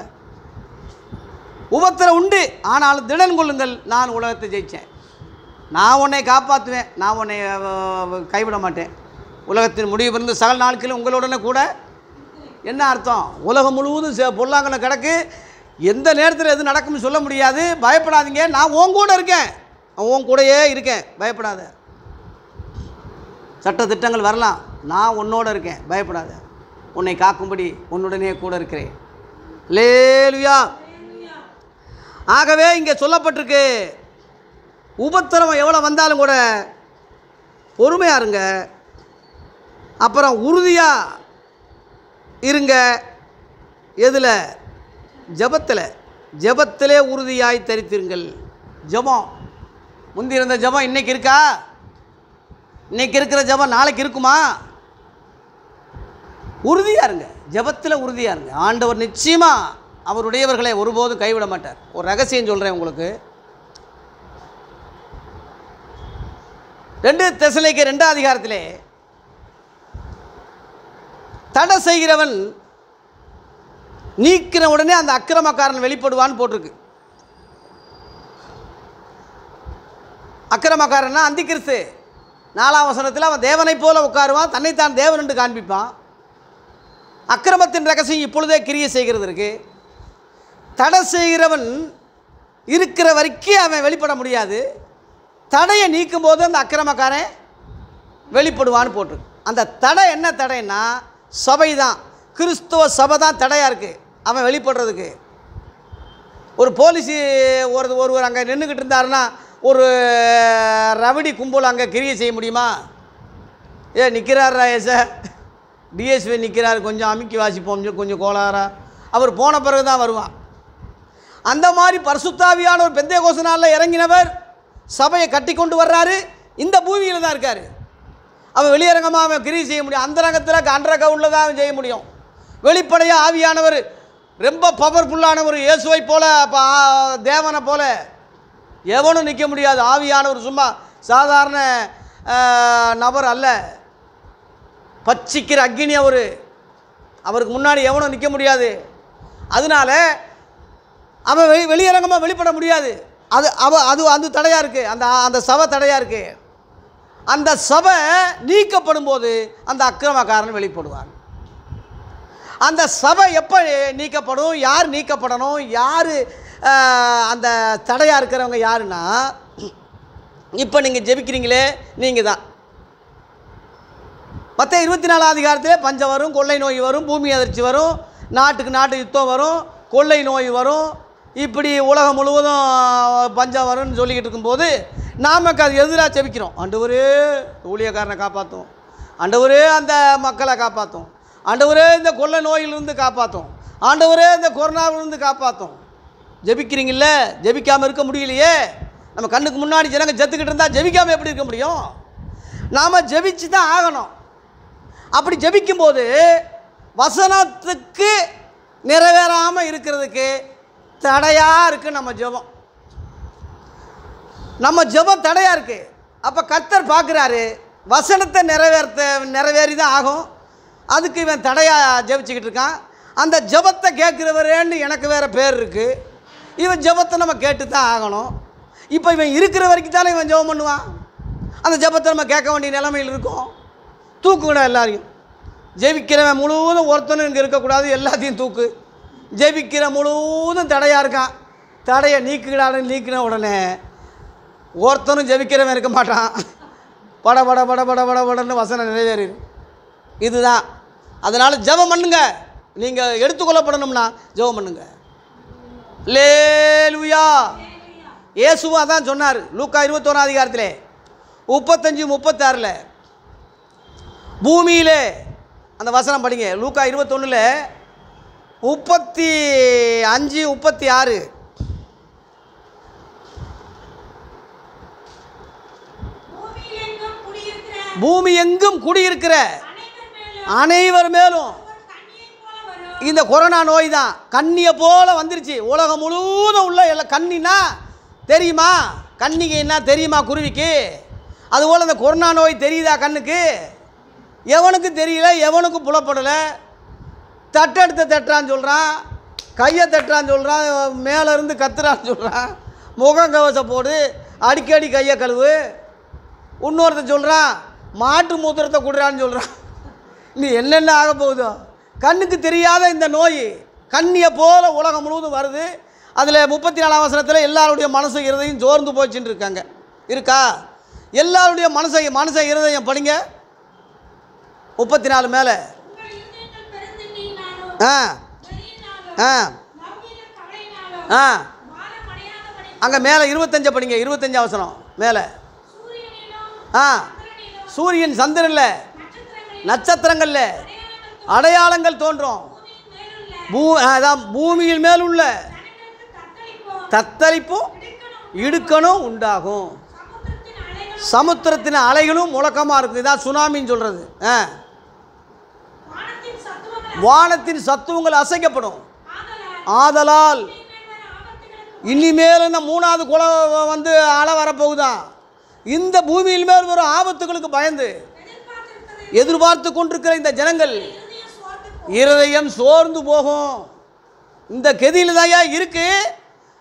உபத்திரம் உண்டு ஆனாலும் திடன் கொள்ளுங்கள் நான் உலகத்தை ஜெயித்தேன் நான் உன்னை காப்பாற்றுவேன் நான் உன்னை கைவிட மாட்டேன் உலகத்தின் முடிவு பிறந்து சகல் நாட்களும் உங்களுடனே கூட என்ன அர்த்தம் உலகம் முழுவதும் சே கிடக்கு எந்த நேரத்தில் எது நடக்கும்னு சொல்ல முடியாது பயப்படாதீங்க நான் உன் கூட இருக்கேன் உன் கூடையே இருக்கேன் பயப்படாத சட்ட திட்டங்கள் வரலாம் நான் உன்னோட இருக்கேன் பயப்படாத உன்னை காக்கும்படி உன்னுடனே கூட இருக்கிறேன் லேலுயா ஆகவே இங்கே சொல்லப்பட்டிருக்கு உபத்திரவம் எவ்வளோ வந்தாலும் கூட பொறுமையாக இருங்க அப்புறம் உறுதியாக இருங்க எதில் ஜபத்தில் ஜபத்திலே உறுதியாய் தரித்திருங்கள் ஜபம் முந்தி இருந்த ஜபம் இன்றைக்கி இருக்கா இன்றைக்கி இருக்கிற ஜபம் நாளைக்கு இருக்குமா உறுதியாக இருங்க ஜபத்தில் உறுதியாக இருங்க ஆண்டவர் நிச்சயமாக அவருடையவர்களை ஒருபோதும் கைவிட மாட்டார் ஒரு ரகசியம் சொல்கிறேன் உங்களுக்கு ரெண்டு தெசலைக்கு ரெண்டாம் அதிகாரத்திலே தடை செய்கிறவன் நீக்கின உடனே அந்த அக்கிரமக்காரன் வெளிப்படுவான்னு போட்டிருக்கு அக்கிரமக்காரன்னா அந்திகிறிஸ்து நாலாம் வசனத்தில் அவன் தேவனை போல உட்காருவான் தன்னைத்தான் தேவன் என்று காண்பிப்பான் அக்கிரமத்தின் ரகசியம் இப்பொழுதே கிரிய செய்கிறது இருக்கு தடை செய்கிறவன் இருக்கிற வரைக்கும் அவன் வெளிப்பட முடியாது தடையை நீக்கும் போது அந்த அக்கிரமக்காரன் வெளிப்படுவான்னு போட்டிருக்கு அந்த தடை என்ன தடைன்னா சபை தான் கிறிஸ்துவ சபை தான் தடையாக இருக்குது அவன் வெளிப்படுறதுக்கு ஒரு போலீஸு ஒரு ஒருவர் அங்கே நின்றுக்கிட்டு இருந்தாருன்னா ஒரு ரவடி கும்பல் அங்கே கிரியை செய்ய முடியுமா ஏ நிற்கிறாரா ஏ சார் டிஎஸ்பி நிற்கிறார் கொஞ்சம் அமுக்கி வாசிப்போம் கொஞ்சம் கோளாரா அவர் போன பிறகு தான் வருவான் அந்த மாதிரி பரிசுத்தாவியான ஒரு பெந்தய கோசனாலில் இறங்கினவர் சபையை கட்டி கொண்டு வர்றாரு இந்த பூமியில் தான் இருக்கார் அவன் வெளியரங்கமாக அவன் கிரி செய்ய முடியும் அந்த அண்டர் கவுண்டில் தான் அவன் செய்ய முடியும் வெளிப்படையாக ஆவியானவர் ரொம்ப பவர்ஃபுல்லான ஒரு இயேசுவை போல தேவனை போல எவனும் நிற்க முடியாது ஆவியானவர் சும்மா சாதாரண நபர் அல்ல பச்சிக்கிற அக்னி அவர் அவருக்கு முன்னாடி எவனும் நிற்க முடியாது அதனால் அவன் வெளி வெளியரங்கமாக வெளிப்பட முடியாது அது அவ அது அந்த தடையாக இருக்குது அந்த அந்த சவ தடையாக இருக்குது அந்த சபை நீக்கப்படும் போது அந்த அக்கிரமக்காரன் வெளிப்படுவார் அந்த சபை எப்போ நீக்கப்படும் யார் நீக்கப்படணும் யார் அந்த தடையாக இருக்கிறவங்க யாருன்னா இப்போ நீங்கள் ஜெபிக்கிறீங்களே நீங்கள் தான் மற்ற இருபத்தி நாலாம் அதிகாரத்தில் பஞ்சம் வரும் கொள்ளை நோய் வரும் பூமி அதிர்ச்சி வரும் நாட்டுக்கு நாட்டு யுத்தம் வரும் கொள்ளை நோய் வரும் இப்படி உலகம் முழுவதும் பஞ்சம் வரும்னு சொல்லிக்கிட்டு இருக்கும்போது நாமக்கு அது எதிராக செபிக்கிறோம் ஒரு ஊழியக்காரனை காப்பாற்றும் ஆண்டவரே அந்த மக்களை காப்பாற்றும் ஆண்டவரே இந்த கொள்ளை நோயிலிருந்து காப்பாற்றும் ஆண்டவரே இந்த கொரோனாவிலிருந்து காப்பாற்றும் ஜெபிக்கிறீங்கல்ல ஜெபிக்காமல் இருக்க முடியலையே நம்ம கண்ணுக்கு முன்னாடி ஜனங்க ஜத்துக்கிட்டு இருந்தால் ஜெபிக்காமல் எப்படி இருக்க முடியும் நாம் ஜெபிச்சு தான் ஆகணும் அப்படி ஜெபிக்கும்போது வசனத்துக்கு நிறைவேறாமல் இருக்கிறதுக்கு தடையாக இருக்குது நம்ம ஜெபம் நம்ம ஜெபம் தடையாக இருக்குது அப்போ கர்த்தர் பார்க்குறாரு வசனத்தை நிறைவேற்ற நிறைவேறி தான் ஆகும் அதுக்கு இவன் தடையாக ஜெபிச்சுக்கிட்டு இருக்கான் அந்த ஜபத்தை கேட்குறவரேன்னு எனக்கு வேறு பேர் இருக்குது இவன் ஜபத்தை நம்ம கேட்டு தான் ஆகணும் இப்போ இவன் இருக்கிற வரைக்கும் தானே இவன் ஜபம் பண்ணுவான் அந்த ஜபத்தை நம்ம கேட்க வேண்டிய நிலைமையில் இருக்கும் தூக்குவிடும் எல்லாரையும் ஜெபிக்கிறவன் முழுவதும் ஒருத்தனும் இங்கே இருக்கக்கூடாது எல்லாத்தையும் தூக்கு ஜெபிக்கிற முழுவதும் தடையாக இருக்கான் தடையை நீக்குகிறான்னு நீக்கின உடனே ஒருத்தனும் ஜெபிக்கிறவன் இருக்க மாட்டான் பட பட பட பட பட படன்னு வசனம் நிறைவேறிடு இதுதான் அதனால் ஜபம் பண்ணுங்க நீங்கள் எடுத்துக்கொள்ளப்படணும்னா ஜெபம் பண்ணுங்க லேலுயா இயேசுவா தான் சொன்னார் லூக்கா இருபத்தொன்னா அதிகாரத்தில் முப்பத்தஞ்சு முப்பத்தாறில் பூமியிலே அந்த வசனம் படிங்க லூக்கா இருபத்தொன்னில் முப்பத்தி அஞ்சு முப்பத்தி ஆறு பூமி எங்கும் குடியிருக்கிற அனைவர் மேலும் இந்த கொரோனா நோய் தான் கண்ணியை போல் வந்துருச்சு உலகம் முழுவதும் உள்ள எல்லாம் கண்ணினா தெரியுமா என்ன தெரியுமா குருவிக்கு அதுபோல் இந்த கொரோனா நோய் தெரியுதா கண்ணுக்கு எவனுக்கும் தெரியல எவனுக்கும் புலப்படலை தட்டெடுத்து தட்டுறான்னு சொல்கிறான் கையை தட்டுறான்னு சொல்கிறான் மேலேருந்து கத்துறான்னு சொல்கிறான் முகம் கவசம் போடு அடிக்கடி கையை கழுவு இன்னொருத்தன் சொல்கிறான் மாட்டு மூத்திரத்தை கொடுறான்னு சொல்கிறான் நீ என்னென்ன ஆக போகுதோ கண்ணுக்கு தெரியாத இந்த நோய் கண்ணியை போல உலகம் முழுவதும் வருது அதில் முப்பத்தி நாலாம் வசனத்தில் எல்லாருடைய மனசு இருதையும் சோர்ந்து போச்சுன்னு இருக்காங்க இருக்கா எல்லாருடைய மனசை மனசை இருதயம் படிங்க முப்பத்தி நாலு மேலே ஆ ஆ ஆ அங்கே மேலே இருபத்தஞ்சை படிங்க இருபத்தஞ்சு அவசரம் மேலே ஆ சூரியன் சந்திரனில் நட்சத்திரங்களில் அடையாளங்கள் தோன்றும் பூ அதான் பூமியின் மேல் உள்ள தத்தளிப்பும் இடுக்கணும் உண்டாகும் சமுத்திரத்தின் அலைகளும் முழக்கமாக இருக்குது இதான் சுனாமின்னு சொல்கிறது ஆ வானத்தின் சத்து உங்கள் அசைக்கப்படும் ஆதலால் இனிமேல் இந்த மூணாவது குலம் வந்து அலை வரப்போகுதான் இந்த பூமியில் மேல் வரும் ஆபத்துகளுக்கு பயந்து எதிர்பார்த்து கொண்டிருக்கிற இந்த ஜனங்கள் இருதயம் சோர்ந்து போகும் இந்த கெதியில் தாயா இருக்குது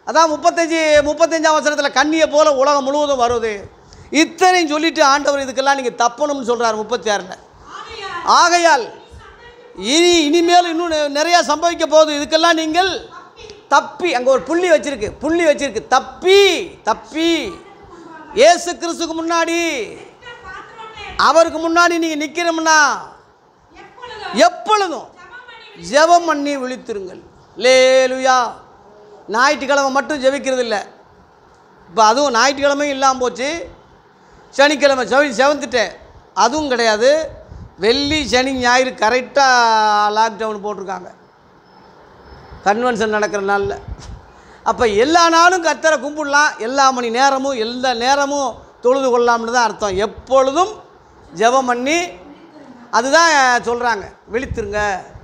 அதான் முப்பத்தஞ்சு முப்பத்தஞ்சாம் வருஷத்தில் கண்ணியை போல் உலகம் முழுவதும் வருது இத்தனையும் சொல்லிவிட்டு ஆண்டவர் இதுக்கெல்லாம் நீங்கள் தப்பணும்னு சொல்கிறார் முப்பத்தி ஆறில் ஆகையால் இனி இனிமேல் இன்னும் நிறையா சம்பவிக்க போகுது இதுக்கெல்லாம் நீங்கள் தப்பி அங்கே ஒரு புள்ளி வச்சிருக்கு புள்ளி வச்சிருக்கு தப்பி தப்பி ஏசு கிறிஸ்துக்கு முன்னாடி அவருக்கு முன்னாடி நீங்கள் நிற்கிறோம்னா எப்பொழுதும் ஜெபம் பண்ணி விழித்திருங்கள் லேலுயா ஞாயிற்றுக்கிழமை மட்டும் ஜெபிக்கிறது இல்லை இப்போ அதுவும் ஞாயிற்றுக்கிழமையும் இல்லாமல் போச்சு சனிக்கிழமை ஜெவி செவந்துட்டேன் அதுவும் கிடையாது வெள்ளி சனி ஞாயிறு கரெக்டாக லாக்டவுன் போட்டிருக்காங்க கன்வென்ஷன் நடக்கிற நாளில் அப்போ எல்லா நாளும் கத்தரை கும்பிடலாம் எல்லா மணி நேரமும் எல்லா நேரமும் தொழுது கொள்ளலாம்னு தான் அர்த்தம் எப்பொழுதும் ஜபம் பண்ணி அதுதான் சொல்கிறாங்க விழித்துருங்க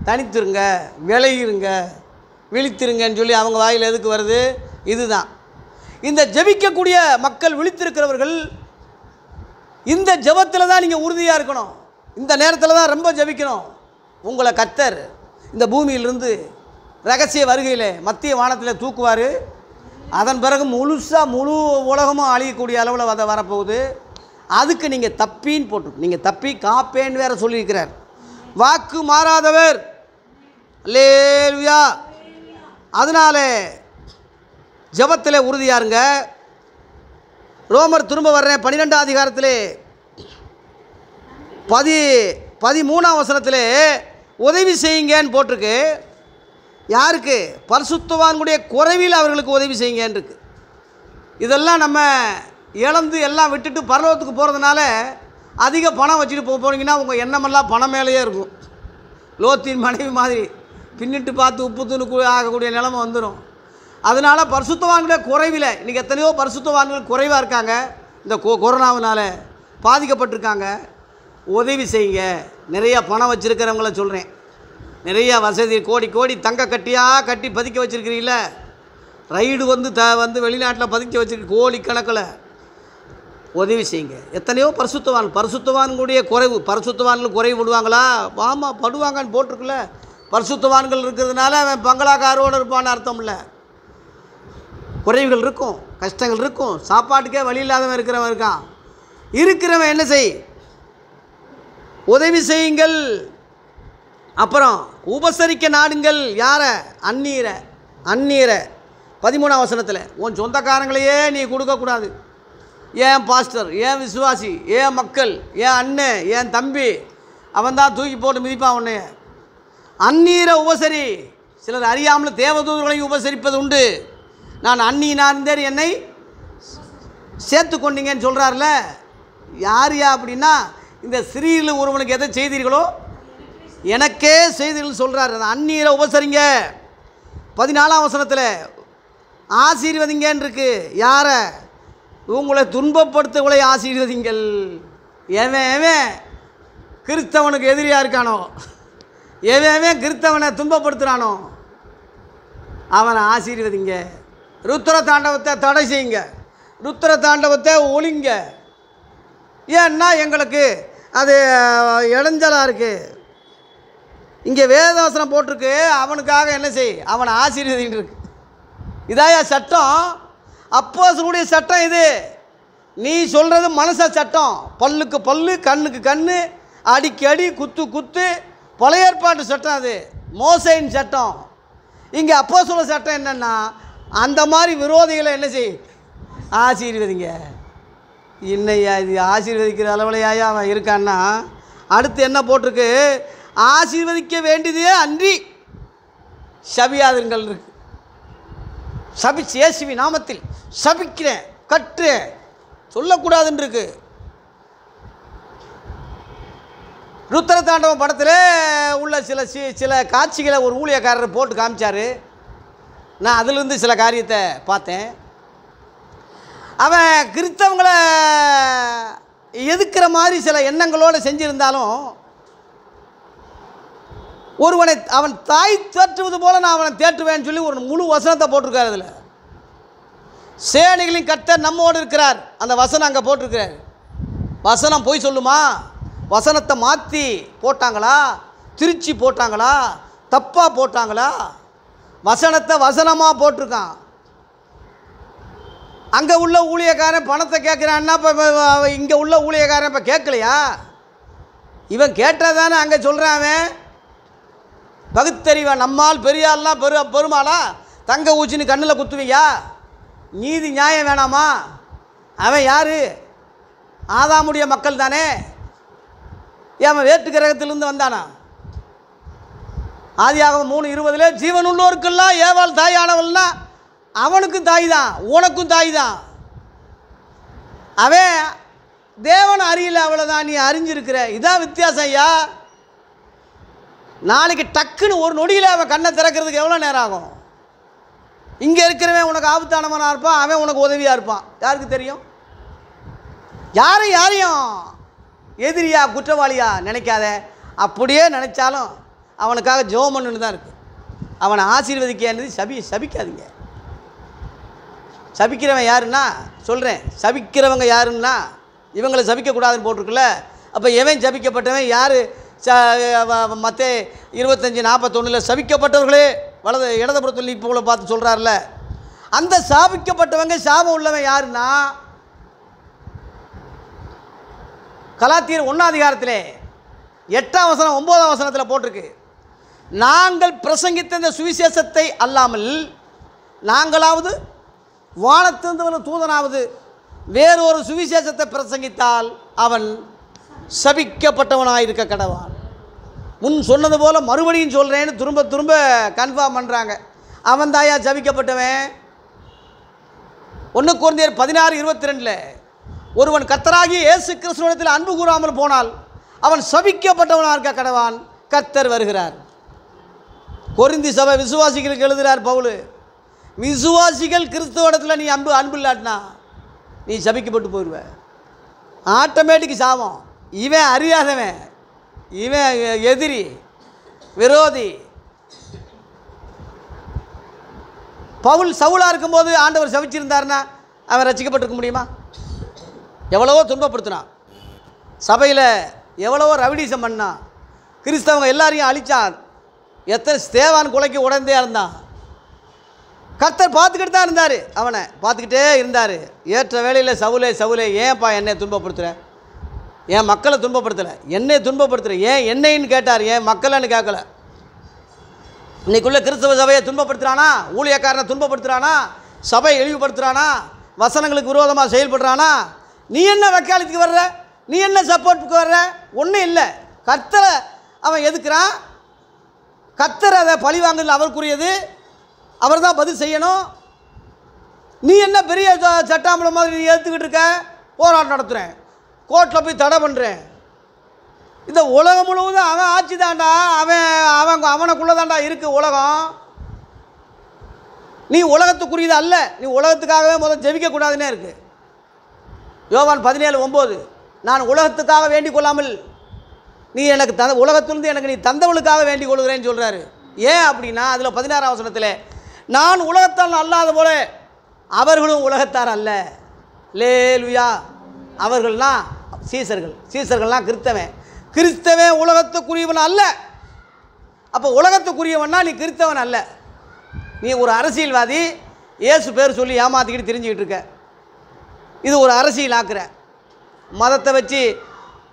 தனித்துருங்க விளையிருங்க விழித்திருங்கன்னு சொல்லி அவங்க வாயில் எதுக்கு வருது இதுதான் இந்த ஜபிக்கக்கூடிய மக்கள் விழித்திருக்கிறவர்கள் இந்த ஜபத்தில் தான் நீங்கள் உறுதியாக இருக்கணும் இந்த நேரத்தில் தான் ரொம்ப ஜபிக்கணும் உங்களை கத்தர் இந்த பூமியிலிருந்து ரகசிய வருகையில் மத்திய வானத்தில் தூக்குவார் அதன் பிறகு முழுசாக முழு உலகமும் அழியக்கூடிய அளவில் அதை வரப்போகுது அதுக்கு நீங்கள் தப்பின்னு போட்டு நீங்கள் தப்பி காப்பேன்னு வேறு சொல்லியிருக்கிறார் வாக்கு மாறாதவர் லேலுயா அதனால் ஜபத்தில் உறுதியாருங்க ரோமர் திரும்ப வர்றேன் பன்னிரெண்டாம் அதிகாரத்திலே பதி பதிமூணாம் வசனத்தில் உதவி செய்யுங்கன்னு போட்டிருக்கு யாருக்கு பரிசுத்தவான்குடைய குறைவில் அவர்களுக்கு உதவி செய்யுங்கன்னு இதெல்லாம் நம்ம இழந்து எல்லாம் விட்டுட்டு பரலோகத்துக்கு போகிறதுனால அதிக பணம் வச்சுட்டு போக போனீங்கன்னா உங்கள் எண்ணமெல்லாம் பணம் மேலேயே இருக்கும் லோத்தின் மனைவி மாதிரி பின்னிட்டு பார்த்து உப்பு தூணு ஆகக்கூடிய நிலைமை வந்துடும் அதனால் பரிசுத்தவான்கள குறைவில் இன்றைக்கி எத்தனையோ பரிசுத்தவான்கள் குறைவாக இருக்காங்க இந்த கொ கொரோனாவினால் பாதிக்கப்பட்டிருக்காங்க உதவி செய்யுங்க நிறையா பணம் வச்சுருக்கிறவங்கள சொல்கிறேன் நிறையா வசதி கோடி கோடி தங்க கட்டியாக கட்டி பதுக்கி வச்சுருக்கிறீங்கள ரைடு வந்து த வந்து வெளிநாட்டில் பதுக்கி வச்சுருக்கு கோடி கணக்கில் உதவி செய்யுங்க எத்தனையோ பரிசுத்தவான் பரிசுத்தவான்களுடைய குறைவு பரிசுத்தவான்கள் குறைவு விடுவாங்களா ஆமாம் படுவாங்கன்னு போட்டிருக்குல்ல பரிசுத்தவான்கள் இருக்கிறதுனால அவன் பங்களாக்காரோடு இருப்பான்னு அர்த்தம் இல்லை குறைவுகள் இருக்கும் கஷ்டங்கள் இருக்கும் சாப்பாட்டுக்கே வழி இல்லாதவன் இருக்கிறவன் இருக்கான் இருக்கிறவன் என்ன செய் உதவி செய்யுங்கள் அப்புறம் உபசரிக்க நாடுங்கள் யாரை அந்நீரை அந்நீரை பதிமூணாம் வசனத்தில் உன் சொந்தக்காரங்களையே நீ கொடுக்கக்கூடாது ஏன் பாஸ்டர் ஏன் விசுவாசி ஏன் மக்கள் ஏன் அண்ணன் ஏன் தம்பி அவன் தான் தூக்கி போட்டு மிதிப்பான் உன்னைய அந்நீரை உபசரி சிலர் அறியாமல் தேவதூதர்களையும் உபசரிப்பது உண்டு நான் அந்நீனார்ந்தேர் என்னை சேர்த்து கொண்டீங்கன்னு சொல்கிறார்ல யார் யா அப்படின்னா இந்த சிறியில் ஒருவனுக்கு எதை செய்தீர்களோ எனக்கே செய்தீர்கள் சொல்கிறார் அந்த உபசரிங்க பதினாலாம் வசனத்தில் ஆசீர்வதிங்கன்னு இருக்கு யாரை உங்களை துன்பப்படுத்தவங்களை ஆசீர்வதிங்கள் எவன் கிறிஸ்தவனுக்கு எதிரியாக இருக்கானோ எவன் எவன் கிறிஸ்தவனை துன்பப்படுத்துகிறானோ அவனை ஆசீர்வதிங்க ருத்ர தாண்டவத்தை தடை செய்யுங்க ருத்ர தாண்டவத்தை ஒழிங்க ஏன்னா எங்களுக்கு அது இடைஞ்சலாக இருக்குது இங்கே வேதவசனம் போட்டிருக்கு அவனுக்காக என்ன செய் அவனை ஆசீர்வதின்னு இருக்கு இதாயா சட்டம் அப்போசனுடைய சட்டம் இது நீ சொல்கிறது மனச சட்டம் பல்லுக்கு பல்லு கண்ணுக்கு கண் அடிக்கு அடி குத்து குத்து பழைய ஏற்பாட்டு சட்டம் அது மோசைன் சட்டம் இங்கே அப்போ சொல்கிற சட்டம் என்னென்னா அந்த மாதிரி விரோதிகளை என்ன செய் ஆசீர்வதிங்க இன்னை இது ஆசீர்வதிக்கிற அளவுலையாயா அவன் இருக்கான்னா அடுத்து என்ன போட்டிருக்கு ஆசீர்வதிக்க வேண்டியதே அன்றி சபியாதங்கள் இருக்கு சபி சேசிவி நாமத்தில் சபிக்கிறேன் கற்று சொல்லக்கூடாதுன்னு இருக்கு ருத்தர தாண்டவம் படத்தில் உள்ள சில சி சில காட்சிகளை ஒரு ஊழியக்காரர் போட்டு காமிச்சார் நான் அதிலிருந்து சில காரியத்தை பார்த்தேன் அவன் கிறித்தவங்களை எதுக்கிற மாதிரி சில எண்ணங்களோடு செஞ்சுருந்தாலும் ஒருவனை அவன் தாய் தேற்றுவது போல் நான் அவனை தேற்றுவேன்னு சொல்லி ஒரு முழு வசனத்தை போட்டிருக்காரு அதில் சேனைகளின் கட்ட நம்மோடு இருக்கிறார் அந்த வசனம் அங்கே போட்டிருக்கிறார் வசனம் போய் சொல்லுமா வசனத்தை மாற்றி போட்டாங்களா திருச்சி போட்டாங்களா தப்பாக போட்டாங்களா வசனத்தை வசனமாக போட்டிருக்கான் அங்கே உள்ள ஊழியக்காரன் பணத்தை கேட்குறான்னா இப்போ இங்கே உள்ள ஊழியக்காரன் இப்போ கேட்கலையா இவன் கேட்டால் தானே அங்கே சொல்கிறான் அவன் பகுத்தறிவன் நம்மால் பெரியாள்லாம் பெரு பெருமாளா தங்க ஊச்சின்னு கண்ணில் குத்துவியா நீதி நியாயம் வேணாமா அவன் யார் ஆதாமுடைய மக்கள் தானே அவன் வேற்று கிரகத்திலிருந்து வந்தானா ஆதியாக மூணு ஜீவன் ஜீவனுள்ளோருக்கெல்லாம் ஏவாள் தாயானவள்னா அவனுக்கும் தாய் தான் உனக்கும் தாய் தான் அவன் தேவன் அறியல அவ்வளோதான் நீ அறிஞ்சிருக்கிற இதான் வித்தியாசம் ஐயா நாளைக்கு டக்குன்னு ஒரு நொடியில் அவன் கண்ணை திறக்கிறதுக்கு எவ்வளோ நேரம் ஆகும் இங்கே இருக்கிறவன் உனக்கு ஆபத்தானவனாக இருப்பான் அவன் உனக்கு உதவியாக இருப்பான் யாருக்கு தெரியும் யாரும் யாரையும் எதிரியா குற்றவாளியா நினைக்காத அப்படியே நினச்சாலும் அவனுக்காக ஜோமன்னு தான் இருக்குது அவனை ஆசீர்வதிக்கன்றது சபி சபிக்காதீங்க சபிக்கிறவன் யாருன்னா சொல்கிறேன் சபிக்கிறவங்க யாருன்னா இவங்களை சபிக்கக்கூடாதுன்னு போட்டிருக்குல்ல அப்போ எவன் சபிக்கப்பட்டவன் யார் ச மற்ற இருபத்தஞ்சி நாற்பத்தொன்னில் சபிக்கப்பட்டவர்களே வலது இடதுபுறத்தில் நிற்பவங்களை பார்த்து சொல்கிறார்ல அந்த சாபிக்கப்பட்டவங்க சாபம் உள்ளவன் யாருன்னா கலாத்தியர் ஒன்றாதிகாரத்தில் எட்டாம் வசனம் ஒம்போதாம் வசனத்தில் போட்டிருக்கு நாங்கள் பிரசங்கித்த இந்த சுவிசேஷத்தை அல்லாமல் நாங்களாவது வானத்திருந்தவன் தூதனாவது வேறொரு சுவிசேஷத்தை பிரசங்கித்தால் அவன் சபிக்கப்பட்டவனாயிருக்க கடவான் முன் சொன்னது போல் மறுபடியும் சொல்கிறேன்னு திரும்ப திரும்ப கன்ஃபார்ம் பண்ணுறாங்க அவன் தாயா ஜபிக்கப்பட்டவன் ஒன்று குழந்தையர் பதினாறு இருபத்தி ரெண்டில் ஒருவன் கத்தராகி ஏசு கிருஷ்ணத்தில் அன்பு கூறாமல் போனால் அவன் சபிக்கப்பட்டவனாக இருக்க கடவான் கத்தர் வருகிறார் கொரிந்தி சபை விசுவாசிகளுக்கு எழுதுகிறார் பவுலு விசுவாசிகள் கிறிஸ்துவடத்தில் நீ அன்பு அன்பு இல்லாட்டினா நீ சபிக்கப்பட்டு போயிடுவ ஆட்டோமேட்டிக் சாபம் இவன் அறியாதவன் இவன் எதிரி விரோதி பவுல் சவுலாக இருக்கும்போது ஆண்டவர் சவிச்சிருந்தாருன்னா அவன் ரசிக்கப்பட்டிருக்க முடியுமா எவ்வளவோ துன்பப்படுத்தினான் சபையில் எவ்வளவோ ரவிடீசம் பண்ணான் கிறிஸ்தவங்க எல்லாரையும் அழித்தான் எத்தனை தேவான் குலைக்கு உடந்தே இருந்தான் கர்த்தர் பார்த்துக்கிட்டு தான் இருந்தார் அவனை பார்த்துக்கிட்டே இருந்தார் ஏற்ற வேலையில் சவுலே சவுலே ஏன்ப்பா என்னை துன்பப்படுத்துகிற ஏன் மக்களை துன்பப்படுத்தலை என்னை துன்பப்படுத்துகிற ஏன் என்னைன்னு கேட்டார் ஏன் மக்களைன்னு கேட்கல இன்றைக்குள்ளே கிறிஸ்தவ சபையை துன்பப்படுத்துகிறானா ஊழியக்காரனை துன்பப்படுத்துகிறானா சபையை இழிவுபடுத்துகிறானா வசனங்களுக்கு விரோதமாக செயல்படுறானா நீ என்ன வக்காலத்துக்கு வர்ற நீ என்ன சப்போர்ட்டுக்கு வர்ற ஒன்றும் இல்லை கர்த்தரை அவன் எதுக்குறான் கர்த்தர் அதை பழி வாங்குதல் அவருக்குரியது அவர் தான் பதில் செய்யணும் நீ என்ன பெரிய சட்டாம்பளம் மாதிரி ஏற்றுக்கிட்டு இருக்க போராட்டம் நடத்துகிறேன் கோர்ட்டில் போய் தடை பண்ணுறேன் இந்த உலகம் முழுவதும் அவன் ஆட்சி தாண்டா அவன் அவன் அவனுக்குள்ளே தாண்டா இருக்குது உலகம் நீ உலகத்துக்குரியது அல்ல நீ உலகத்துக்காகவே முதல் ஜெபிக்கக்கூடாதுன்னே இருக்குது யோவான் பதினேழு ஒம்பது நான் உலகத்துக்காக வேண்டிக் கொள்ளாமல் நீ எனக்கு த உலகத்துலேருந்து எனக்கு நீ தந்தவளுக்காக வேண்டிக் கொள்கிறேன்னு சொல்கிறாரு ஏன் அப்படின்னா அதில் பதினாறாம் வசனத்தில் நான் உலகத்தால் அல்லாத போல அவர்களும் உலகத்தார் அல்ல லேலுயா அவர்கள்லாம் சீசர்கள் சீசர்கள்லாம் கிறிஸ்தவன் கிறிஸ்தவன் உலகத்துக்குரியவன் அல்ல அப்போ உலகத்துக்குரியவன்னா நீ கிறிஸ்தவன் அல்ல நீ ஒரு அரசியல்வாதி ஏசு பேர் சொல்லி ஏமாற்றிக்கிட்டு தெரிஞ்சுக்கிட்டு இருக்க இது ஒரு அரசியல் ஆக்குற மதத்தை வச்சு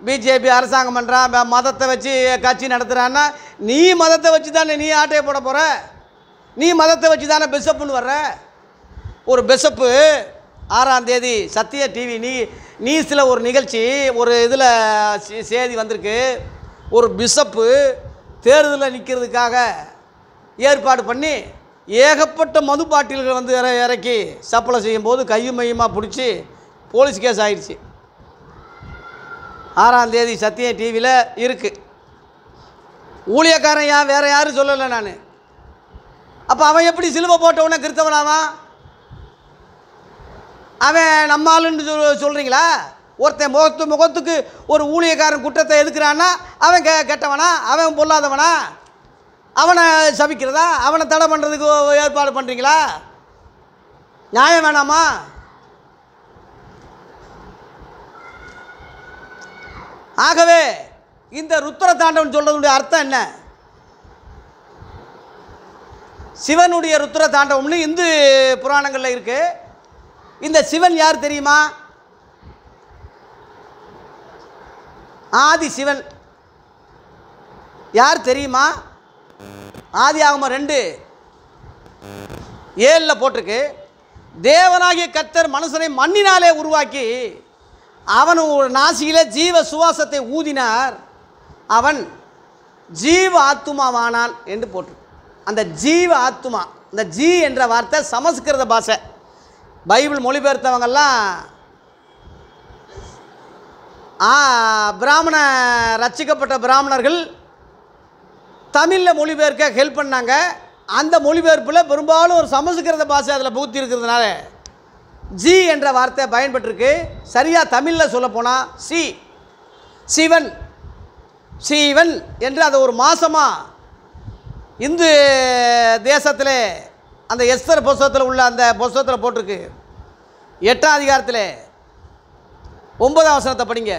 பிஜேபி அரசாங்கம் பண்ணுறான் மதத்தை வச்சு கட்சி நடத்துகிறான்னா நீ மதத்தை வச்சு தானே நீ ஆட்டையை போட போகிற நீ மதத்தை வச்சு தானே பெஸ்அப்புன்னு வர்ற ஒரு பெஷப்பு ஆறாம் தேதி சத்திய டிவி நீ நியூஸில் ஒரு நிகழ்ச்சி ஒரு இதில் செய்தி வந்திருக்கு ஒரு பிஷப்பு தேர்தலில் நிற்கிறதுக்காக ஏற்பாடு பண்ணி ஏகப்பட்ட மது பாட்டில்கள் வந்து இற இறக்கி சப்ளை செய்யும்போது கையும் மையமாக பிடிச்சி போலீஸ் கேஸ் ஆயிடுச்சு ஆறாம் தேதி சத்திய டிவியில் இருக்குது ஊழியக்காரன் ஏன் வேறு யாரும் சொல்லலை நான் அப்போ அவன் எப்படி சிலுவை போட்டவன கிறிஸ்தவனாவான் அவன் ஆளுன்னு சொல் சொல்கிறீங்களா ஒருத்தன் முகத்து முகத்துக்கு ஒரு ஊழியக்காரன் குற்றத்தை எதுக்குறான்னா அவன் கே கெட்டவனா அவன் பொல்லாதவனா அவனை சபிக்கிறதா அவனை தடை பண்ணுறதுக்கு ஏற்பாடு பண்ணுறீங்களா நியாயம் வேணாமா ஆகவே இந்த ருத்ர தாண்டவன் சொல்கிறதுடைய அர்த்தம் என்ன சிவனுடைய ருத்ர தாண்டவம்னு இந்து புராணங்களில் இருக்கு இந்த சிவன் யார் தெரியுமா ஆதி சிவன் யார் தெரியுமா ஆதி ஆகும ரெண்டு ஏழில் போட்டிருக்கு தேவனாகிய கத்தர் மனுஷனை மண்ணினாலே உருவாக்கி அவன் ஒரு நாசியில் ஜீவ சுவாசத்தை ஊதினார் அவன் ஜீவ ஆத்துமாவானான் என்று போட்டிருக்கு அந்த ஜீவ ஆத்மா இந்த ஜீ என்ற வார்த்தை சமஸ்கிருத பாஷை பைபிள் மொழிபெயர்த்தவங்கெல்லாம் பிராமண ரச்சிக்கப்பட்ட பிராமணர்கள் தமிழில் மொழிபெயர்க்க ஹெல்ப் பண்ணாங்க அந்த மொழிபெயர்ப்பில் பெரும்பாலும் ஒரு சமஸ்கிருத பாஷை அதில் பூத்தி இருக்கிறதுனால ஜி என்ற வார்த்தை பயன்பட்டிருக்கு சரியாக தமிழில் போனால் சி சிவன் சீவன் என்று அதை ஒரு மாதமாக இந்து தேசத்தில் அந்த எஸ்தர் புஸ்தகத்தில் உள்ள அந்த புஸ்தகத்தில் போட்டிருக்கு எட்டாம் அதிகாரத்தில் ஒன்பதாம் வசனத்தை படிங்க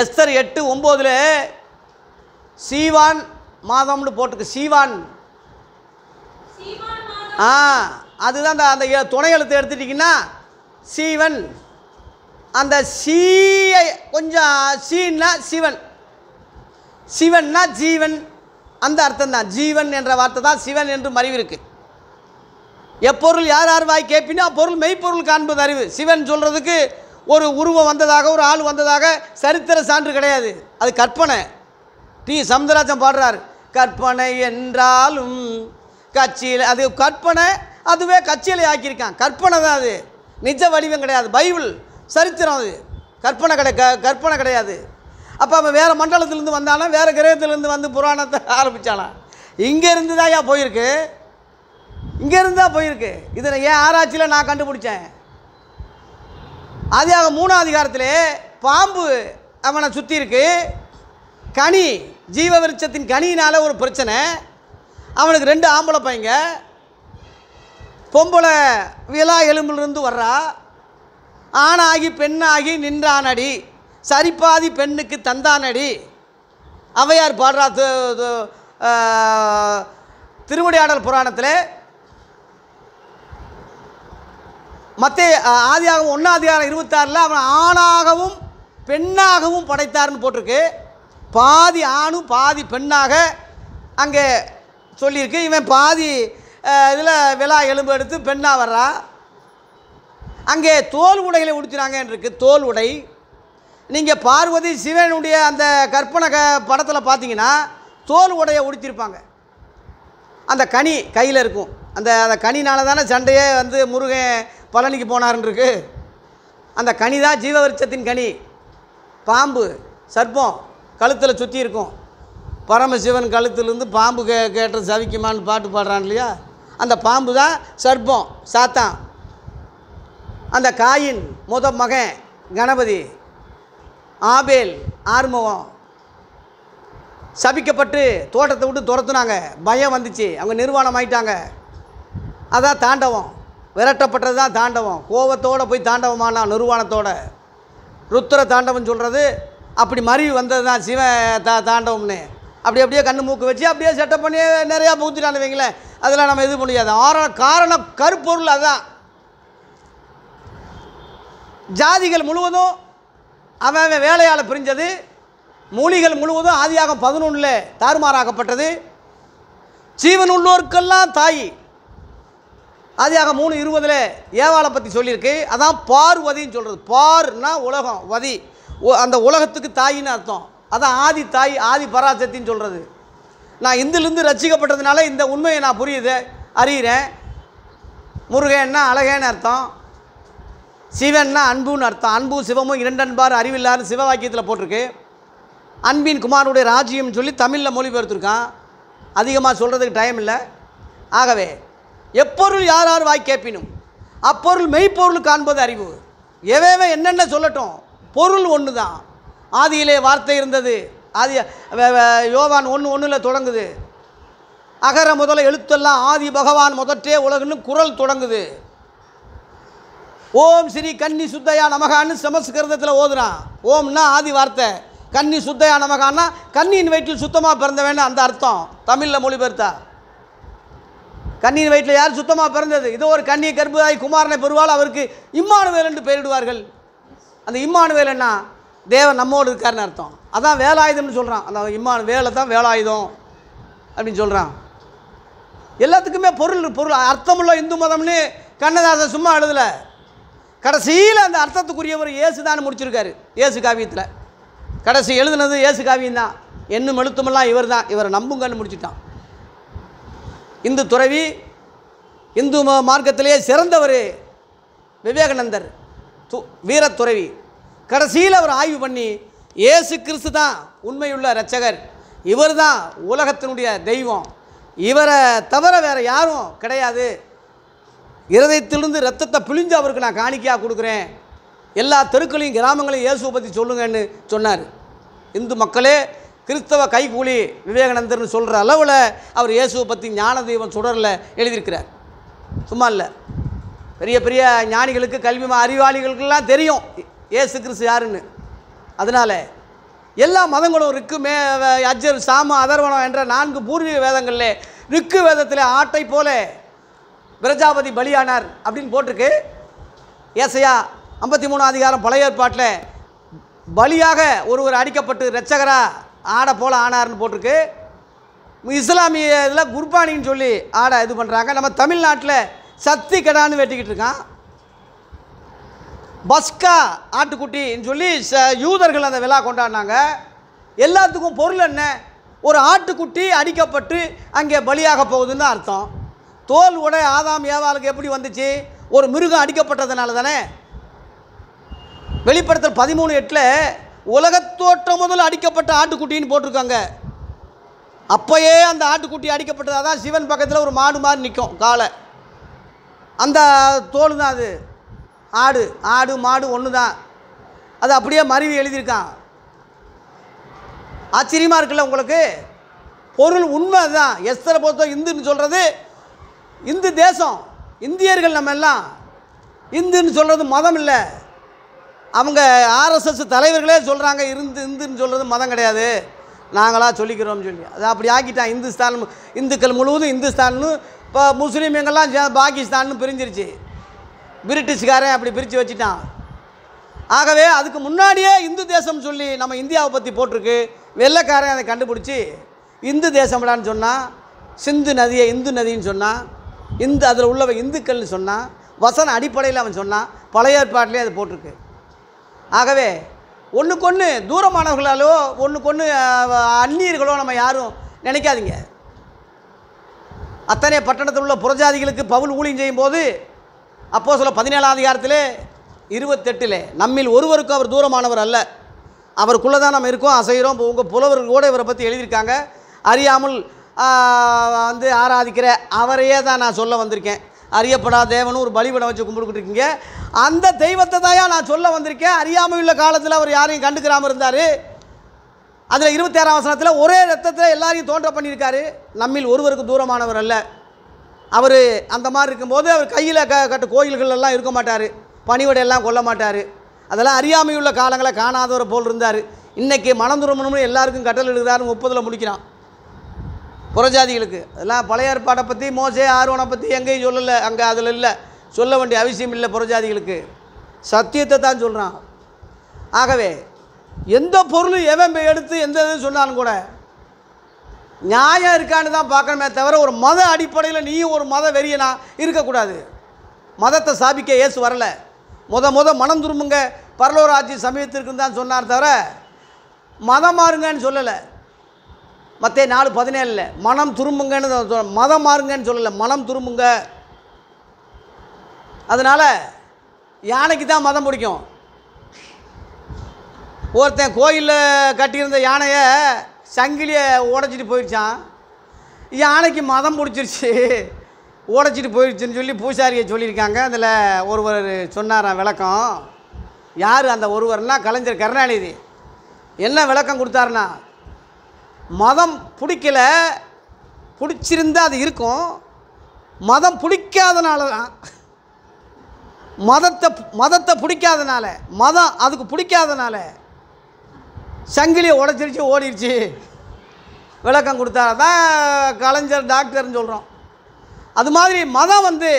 எஸ்தர் எட்டு ஒம்போதில் சீவான் மாதம்னு போட்டிருக்கு சீவான் ஆ அதுதான் அந்த அந்த துணை எழுத்து எடுத்துட்டிங்கன்னா சீவன் அந்த சீயை கொஞ்சம் சீன்னா சிவன் சிவன்னா ஜீவன் அந்த அர்த்தம் தான் ஜீவன் என்ற வார்த்தை தான் சிவன் என்று மறைவிருக்கு எப்பொருள் யார் யார் வாய் கேட்பினோ அப்பொருள் மெய்ப்பொருள் காண்பது அறிவு சிவன் சொல்கிறதுக்கு ஒரு உருவம் வந்ததாக ஒரு ஆள் வந்ததாக சரித்திர சான்று கிடையாது அது கற்பனை டி சமுந்தராஜன் பாடுறார் கற்பனை என்றாலும் கட்சியில் அது கற்பனை அதுவே கட்சியில் ஆக்கியிருக்கான் கற்பனை தான் அது நிஜ வடிவம் கிடையாது பைபிள் சரித்திரம் அது கற்பனை கிடை கற்பனை கிடையாது அப்போ அவன் வேறு மண்டலத்திலேருந்து வந்தானா வேறு கிரகத்திலேருந்து வந்து புராணத்தை ஆரம்பித்தானா இங்கேருந்து தான் ஏன் போயிருக்கு இங்கேருந்து தான் போயிருக்கு இதில் ஏன் ஆராய்ச்சியில் நான் கண்டுபிடிச்சேன் அதே மூணாம் அதிகாரத்தில் பாம்பு அவனை சுற்றி இருக்கு கனி ஜீவ விருட்சத்தின் கனியினால் ஒரு பிரச்சனை அவனுக்கு ரெண்டு ஆம்பளை பையங்க பொம்பளை விழா எலும்புலேருந்து வர்றா ஆணாகி பெண்ணாகி நின்றானடி சரிபாதி பெண்ணுக்கு தந்தானடி அவையார் பாடுறா திருவிடையாடல் புராணத்தில் மத்திய ஆதியாகவும் ஒன்றாம் அதிகாரம் இருபத்தாறில் அவன் ஆணாகவும் பெண்ணாகவும் படைத்தார்னு போட்டிருக்கு பாதி ஆணும் பாதி பெண்ணாக அங்கே சொல்லியிருக்கு இவன் பாதி இதில் விழா எலும்பு எடுத்து பெண்ணாக வர்றான் அங்கே தோல் உடைகளை உடுத்தினாங்கன்னு இருக்குது தோல் உடை நீங்கள் பார்வதி சிவனுடைய அந்த கற்பனை க படத்தில் பார்த்தீங்கன்னா தோல் உடைய உடுத்திருப்பாங்க அந்த கனி கையில் இருக்கும் அந்த அந்த கனினால தானே சண்டையே வந்து முருகன் பழனிக்கு போனார்ன்றிருக்கு அந்த கனி தான் ஜீவவரிச்சத்தின் கனி பாம்பு சர்ப்பம் கழுத்தில் சுற்றி இருக்கும் பரமசிவன் கழுத்துலேருந்து பாம்பு கே கேட்டு சவிக்குமான்னு பாட்டு பாடுறான் இல்லையா அந்த பாம்பு தான் சர்ப்பம் சாத்தான் அந்த காயின் முத மகன் கணபதி ஆபேல் ஆர்மவம் சபிக்கப்பட்டு தோட்டத்தை விட்டு துரத்துனாங்க பயம் வந்துச்சு அவங்க நிர்வாணம் ஆயிட்டாங்க அதான் தாண்டவம் விரட்டப்பட்டது தான் தாண்டவம் கோபத்தோடு போய் தாண்டவமானா நிர்வாணத்தோட ருத்திர தாண்டவம் சொல்கிறது அப்படி மறிவு வந்தது தான் சிவ தா தாண்டவம்னு அப்படி அப்படியே கண்ணு மூக்கு வச்சு அப்படியே செட்டப் பண்ணி நிறையா மூத்திட்டு வைங்களேன் அதெல்லாம் நம்ம இது முடியாது ஆரோ காரணம் கருப்பொருள் அதுதான் ஜாதிகள் முழுவதும் அவன் வேலையால் பிரிஞ்சது மூலிகள் முழுவதும் ஆதியாகம் பதினொன்றில் தாறுமாறாக்கப்பட்டது ஜீவன் உள்ளோர்க்கெல்லாம் தாய் ஆதியாக மூணு இருபதில் ஏவாளை பற்றி சொல்லியிருக்கு அதான் பார் வதின்னு சொல்கிறது பார்னா உலகம் வதி அந்த உலகத்துக்கு தாயின்னு அர்த்தம் அதான் ஆதி தாய் ஆதி பராசக்தின்னு சொல்கிறது நான் இந்துலேருந்து ரசிக்கப்பட்டதுனால இந்த உண்மையை நான் புரியுது அறிகிறேன் முருகேன்னா அழகேன்னு அர்த்தம் சிவன்னா அன்புன்னு அர்த்தம் அன்பும் சிவமும் இரண்டன்பார் அறிவில்லார் சிவ வாக்கியத்தில் போட்டிருக்கு அன்பின் குமாருடைய ராஜ்யம்னு சொல்லி தமிழில் மொழிபெயர்த்துருக்கான் அதிகமாக சொல்கிறதுக்கு டைம் இல்லை ஆகவே எப்பொருள் யார் யார் வாய் கேட்பினும் அப்பொருள் மெய்ப்பொருள் காண்பது அறிவு எவையவை என்னென்ன சொல்லட்டும் பொருள் ஒன்று தான் ஆதியிலே வார்த்தை இருந்தது ஆதி யோவான் ஒன்று ஒன்றில் தொடங்குது அகர முதல்ல எழுத்தெல்லாம் ஆதி பகவான் முதற்றே உலகுன்னு குரல் தொடங்குது ஓம் ஸ்ரீ கன்னி சுத்தையா நமகான்னு சமஸ்கிருதத்தில் ஓதுறான் ஓம்னா ஆதி வார்த்தை கன்னி சுத்தையா நமகான்னா கன்னியின் வயிற்றில் சுத்தமாக பிறந்த வேணும் அந்த அர்த்தம் தமிழில் மொழிபெயர்த்தா கன்னியின் வயிற்றில் யார் சுத்தமாக பிறந்தது இதோ ஒரு கன்னியை கர்ப்பதாய் குமாரனை பெறுவால் அவருக்கு இம்மானுவேல் என்று பெயரிடுவார்கள் அந்த இம்மானுவேல் என்ன தேவன் நம்மோடு இருக்காருன்னு அர்த்தம் அதான் வேலாயுதம்னு சொல்கிறான் அந்த இம்மானு வேலை தான் வேலாயுதம் அப்படின்னு சொல்கிறான் எல்லாத்துக்குமே பொருள் பொருள் அர்த்தமுள்ள இந்து மதம்னு கண்ணதாசன் சும்மா எழுதலை கடைசியில் அந்த அர்த்தத்துக்குரியவர் தான் முடிச்சிருக்காரு இயேசு காவியத்தில் கடைசி எழுதுனது இயேசு காவியம் தான் என்னும் எழுத்துமெல்லாம் இவர் தான் இவரை நம்புங்கன்னு முடிச்சுட்டான் இந்து துறவி இந்து மார்க்கத்திலேயே சிறந்தவர் விவேகானந்தர் து வீரத்துறவி கடைசியில் அவர் ஆய்வு பண்ணி இயேசு கிறிஸ்து தான் உண்மையுள்ள இரட்சகர் இவர் தான் உலகத்தினுடைய தெய்வம் இவரை தவிர வேறு யாரும் கிடையாது இருதயத்திலிருந்து ரத்தத்தை பிழிஞ்சு அவருக்கு நான் காணிக்கையாக கொடுக்குறேன் எல்லா தெருக்களையும் கிராமங்களையும் இயேசுவை பற்றி சொல்லுங்கன்னு சொன்னார் இந்து மக்களே கிறிஸ்தவ கைகூலி விவேகானந்தர்னு சொல்கிற அளவில் அவர் இயேசுவை பற்றி ஞான தெய்வம் சுடரில் எழுதியிருக்கிறார் சும்மா இல்லை பெரிய பெரிய ஞானிகளுக்கு கல்வி அறிவாளிகளுக்கெல்லாம் தெரியும் ஏசு கிறிஸ்து யாருன்னு அதனால் எல்லா மதங்களும் ரிக்கு மே அஜர் சாம அதர்வனம் என்ற நான்கு பூர்வீக வேதங்களில் ரிக்கு வேதத்தில் ஆட்டை போல பிரஜாபதி பலியானார் அப்படின்னு போட்டிருக்கு ஏசையா ஐம்பத்தி மூணு அதிகாரம் பழைய ஏற்பாட்டில் பலியாக ஒருவர் அடிக்கப்பட்டு ரச்சகராக ஆடை போல ஆனார்னு போட்டிருக்கு இஸ்லாமிய இதில் குர்பானின்னு சொல்லி ஆடை இது பண்ணுறாங்க நம்ம தமிழ்நாட்டில் சக்தி கடான்னு வெட்டிக்கிட்டு இருக்கான் பஸ்கா ஆட்டுக்குட்டின்னு சொல்லி ச யூதர்கள் அந்த விழா கொண்டாடினாங்க எல்லாத்துக்கும் பொருள் என்ன ஒரு ஆட்டுக்குட்டி அடிக்கப்பட்டு அங்கே பலியாக போகுதுன்னு அர்த்தம் தோல் உடை ஆதாம் ஏவாளுக்கு எப்படி வந்துச்சு ஒரு மிருகம் அடிக்கப்பட்டதுனால தானே வெளிப்படுத்தல் பதிமூணு எட்டில் உலகத்தோற்றம் முதல் அடிக்கப்பட்ட ஆட்டுக்குட்டின்னு போட்டிருக்காங்க அப்போயே அந்த ஆட்டுக்குட்டி அடிக்கப்பட்டதாக தான் சிவன் பக்கத்தில் ஒரு மாடு மாதிரி நிற்கும் காலை அந்த தோல் தான் அது ஆடு ஆடு மாடு ஒன்று தான் அது அப்படியே மருவி எழுதியிருக்கான் ஆச்சரியமாக இருக்குல்ல உங்களுக்கு பொருள் உண்மை அதுதான் எஸ்தரை பொறுத்தவரை இந்துன்னு சொல்கிறது இந்து தேசம் இந்தியர்கள் நம்ம எல்லாம் இந்துன்னு சொல்கிறது மதம் இல்லை அவங்க ஆர்எஸ்எஸ் தலைவர்களே சொல்கிறாங்க இருந்து இந்துன்னு சொல்கிறது மதம் கிடையாது நாங்களாக சொல்லிக்கிறோம்னு சொல்லி அது அப்படி ஆக்கிட்டான் இந்துஸ்தான் இந்துக்கள் முழுவதும் இந்துஸ்தான்னு இப்போ முஸ்லீம் எங்கெல்லாம் பாகிஸ்தான்னு பிரிஞ்சிருச்சு பிரிட்டிஷ்காரன் அப்படி பிரித்து வச்சுட்டான் ஆகவே அதுக்கு முன்னாடியே இந்து தேசம் சொல்லி நம்ம இந்தியாவை பற்றி போட்டிருக்கு வெள்ளைக்காரன் அதை கண்டுபிடிச்சி இந்து தேசம்டான்னு சொன்னால் சிந்து நதியை இந்து நதின்னு சொன்னால் இந்து அதில் உள்ளவன் இந்துக்கள்னு சொன்னால் வசன அடிப்படையில் அவன் சொன்னான் பழைய ஏற்பாட்டிலே அது போட்டிருக்கு ஆகவே ஒன்று கொன்று தூரமானவர்களாலோ ஒன்று கொன்று அந்நியர்களோ நம்ம யாரும் நினைக்காதீங்க அத்தனை பட்டணத்தில் உள்ள புறஜாதிகளுக்கு பவுல் ஊழியம் செய்யும் போது அப்போது சொல்ல பதினேழாம் அதிகாரத்தில் இருபத்தெட்டில் நம்மில் ஒருவருக்கும் அவர் தூரமானவர் அல்ல அவருக்குள்ளே தான் நம்ம இருக்கோம் அசைகிறோம் உங்கள் புலவர்கள் கூட இவரை பற்றி எழுதியிருக்காங்க அறியாமல் வந்து ஆராதிக்கிற அவரையே தான் நான் சொல்ல வந்திருக்கேன் அறியப்படா தேவனும் ஒரு பலிபடம் வச்சு கும்பிட்டுக்கிட்டு அந்த தெய்வத்தை தாயா நான் சொல்ல வந்திருக்கேன் அறியாமல் உள்ள காலத்தில் அவர் யாரையும் கண்டுக்கிறாமல் இருந்தார் அதில் ஆறாம் வசனத்தில் ஒரே ரத்தத்தில் எல்லாரையும் தோன்ற பண்ணியிருக்காரு நம்மில் ஒருவருக்கு தூரமானவர் அல்ல அவர் அந்த மாதிரி இருக்கும்போது அவர் கையில் க கட்டு கோயில்கள்லாம் இருக்க மாட்டார் பணிவடையெல்லாம் கொல்ல மாட்டார் அதெல்லாம் அறியாமையுள்ள காலங்களை காணாதவரை போல் இருந்தார் இன்றைக்கி மனம் எல்லாருக்கும் கட்டல் எழுதுறாரு முப்பதில் முடிக்கிறான் புறஜாதிகளுக்கு அதெல்லாம் பழைய ஏற்பாட்டை பற்றி மோசே ஆர்வனை பற்றி எங்கேயும் சொல்லலை அங்கே அதில் இல்லை சொல்ல வேண்டிய அவசியம் இல்லை புறஜாதிகளுக்கு சத்தியத்தை தான் சொல்கிறான் ஆகவே எந்த பொருள் எவன் எடுத்து எந்த இது சொன்னாலும் கூட நியாயம் இருக்கான்னு தான் பார்க்கணுமே தவிர ஒரு மத அடிப்படையில் நீயும் ஒரு மத வெறியனா இருக்கக்கூடாது மதத்தை சாபிக்க இயேசு வரலை முத முத மனம் திரும்புங்க பரலோராட்சி சமயத்திற்குன்னு தான் சொன்னார் தவிர மதம் மாறுங்கன்னு சொல்லலை மற்ற நாலு பதினேழில் மனம் திரும்புங்கன்னு மதம் மாறுங்கன்னு சொல்லலை மனம் திரும்புங்க அதனால் யானைக்கு தான் மதம் பிடிக்கும் ஒருத்தன் கோயிலில் கட்டியிருந்த யானையை சங்கிலியை உடைச்சிட்டு போயிடுச்சான் யானைக்கு மதம் பிடிச்சிருச்சு உடைச்சிட்டு போயிடுச்சுன்னு சொல்லி பூசாரியை சொல்லியிருக்காங்க அதில் ஒருவர் சொன்னாராம் விளக்கம் யார் அந்த ஒருவர்னால் கலைஞர் கருணாநிதி என்ன விளக்கம் கொடுத்தாருன்னா மதம் பிடிக்கல பிடிச்சிருந்தால் அது இருக்கும் மதம் பிடிக்காதனால தான் மதத்தை மதத்தை பிடிக்காதனால மதம் அதுக்கு பிடிக்காதனால சங்கிலியை உடச்சிருச்சு ஓடிடுச்சு விளக்கம் கொடுத்தா தான் கலைஞர் டாக்டர்னு சொல்கிறோம் அது மாதிரி மதம் வந்து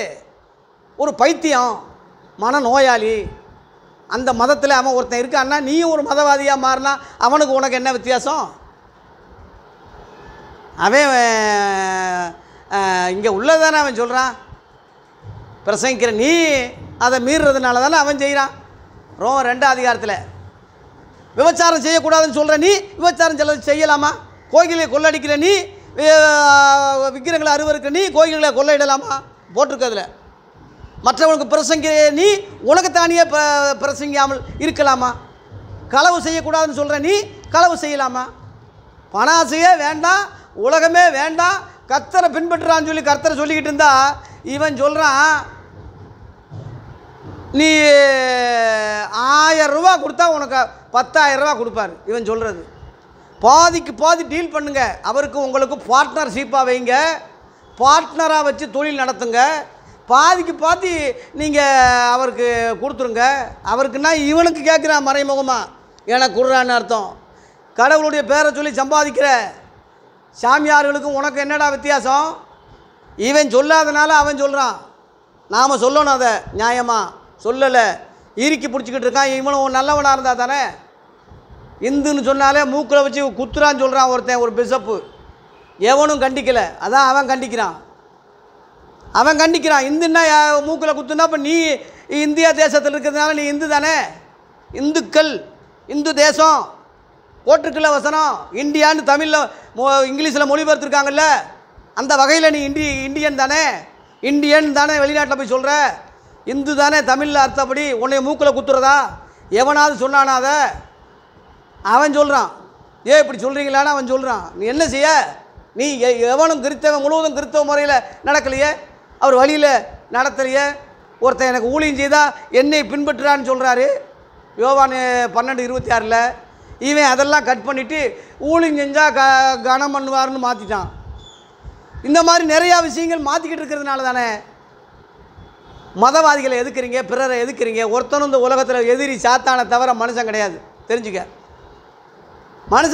ஒரு பைத்தியம் மன நோயாளி அந்த மதத்தில் அவன் ஒருத்தன் இருக்கான்னா நீயும் ஒரு மதவாதியாக மாறினா அவனுக்கு உனக்கு என்ன வித்தியாசம் அவன் இங்கே உள்ளதானே அவன் சொல்கிறான் பிரசங்கிக்கிற நீ அதை மீறுறதுனால தானே அவன் செய்கிறான் ரோ ரெண்டு அதிகாரத்தில் விபச்சாரம் செய்யக்கூடாதுன்னு சொல்கிற நீ விபச்சாரம் செல்ல செய்யலாமா கோயிலை கொள்ளடிக்கிற நீ விக்கிரங்களை அறுவருக்கு நீ கோயில்களை கொள்ளையிடலாமா போட்டிருக்க அதில் மற்றவனுக்கு பிரசங்க நீ உலகத்தானியே ப பிரசங்கியாமல் இருக்கலாமா களவு செய்யக்கூடாதுன்னு சொல்கிற நீ களவு செய்யலாமா பணாசையே வேண்டாம் உலகமே வேண்டாம் கத்தரை பின்பற்றுறான்னு சொல்லி கர்த்தரை சொல்லிக்கிட்டு இருந்தா இவன் சொல்கிறான் நீ ஆயிரம் ரூபா கொடுத்தா உனக்கு பத்தாயிரம் ரூபா கொடுப்பார் இவன் சொல்கிறது பாதிக்கு பாதி டீல் பண்ணுங்கள் அவருக்கு உங்களுக்கு பார்ட்னர்ஷிப்பாக வைங்க பார்ட்னராக வச்சு தொழில் நடத்துங்க பாதிக்கு பாதி நீங்கள் அவருக்கு கொடுத்துருங்க அவருக்குன்னா இவனுக்கு கேட்குறான் மறைமுகமாக எனக்கு கொடுறான்னு அர்த்தம் கடவுளுடைய பேரை சொல்லி சம்பாதிக்கிற சாமியார்களுக்கும் உனக்கு என்னடா வித்தியாசம் இவன் சொல்லாதனால அவன் சொல்கிறான் நாம் சொல்லணும் அதை நியாயமாக சொல்லலை ஈரிக்கி பிடிச்சிக்கிட்டு இருக்கான் இவனும் நல்லவனாக இருந்தால் தானே இந்துன்னு சொன்னாலே மூக்கில் வச்சு குத்துறான்னு சொல்கிறான் ஒருத்தன் ஒரு பிசப்பு எவனும் கண்டிக்கலை அதான் அவன் கண்டிக்கிறான் அவன் கண்டிக்கிறான் இந்துன்னா மூக்கில் குத்துனா இப்போ நீ இந்தியா தேசத்தில் இருக்கிறதுனால நீ இந்து தானே இந்துக்கள் இந்து தேசம் போட்டிருக்குல்ல வசனம் இந்தியான்னு தமிழில் மொ இங்கிலீஷில் மொழிபெயர்த்துருக்காங்கல்ல அந்த வகையில் நீ இந்தி இந்தியன் தானே இந்தியன் தானே வெளிநாட்டில் போய் சொல்கிற இந்து தானே தமிழில் அர்த்தப்படி உன்னை மூக்கில் குத்துறதா எவனாவது சொன்னானா அதை அவன் சொல்கிறான் ஏன் இப்படி சொல்கிறீங்களான்னு அவன் சொல்கிறான் நீ என்ன செய்ய நீ எவனும் கிறித்தவன் முழுவதும் கிறித்தவ முறையில் நடக்கலையே அவர் வழியில் நடத்தலையே ஒருத்தன் எனக்கு ஊழியம் செய்தால் என்னை பின்பற்றுறான்னு சொல்கிறாரு யோவான் பன்னெண்டு இருபத்தி ஆறில் இவன் அதெல்லாம் கட் பண்ணிவிட்டு ஊழிங் செஞ்சால் க கனம் பண்ணுவார்னு மாற்றிட்டான் இந்த மாதிரி நிறையா விஷயங்கள் மாற்றிக்கிட்டு இருக்கிறதுனால தானே மதவாதிகளை எதுக்குறீங்க பிறரை எதுக்குறீங்க ஒருத்தனும் இந்த உலகத்தில் எதிரி சாத்தான தவிர மனுஷன் கிடையாது தெரிஞ்சுக்க மனுஷன்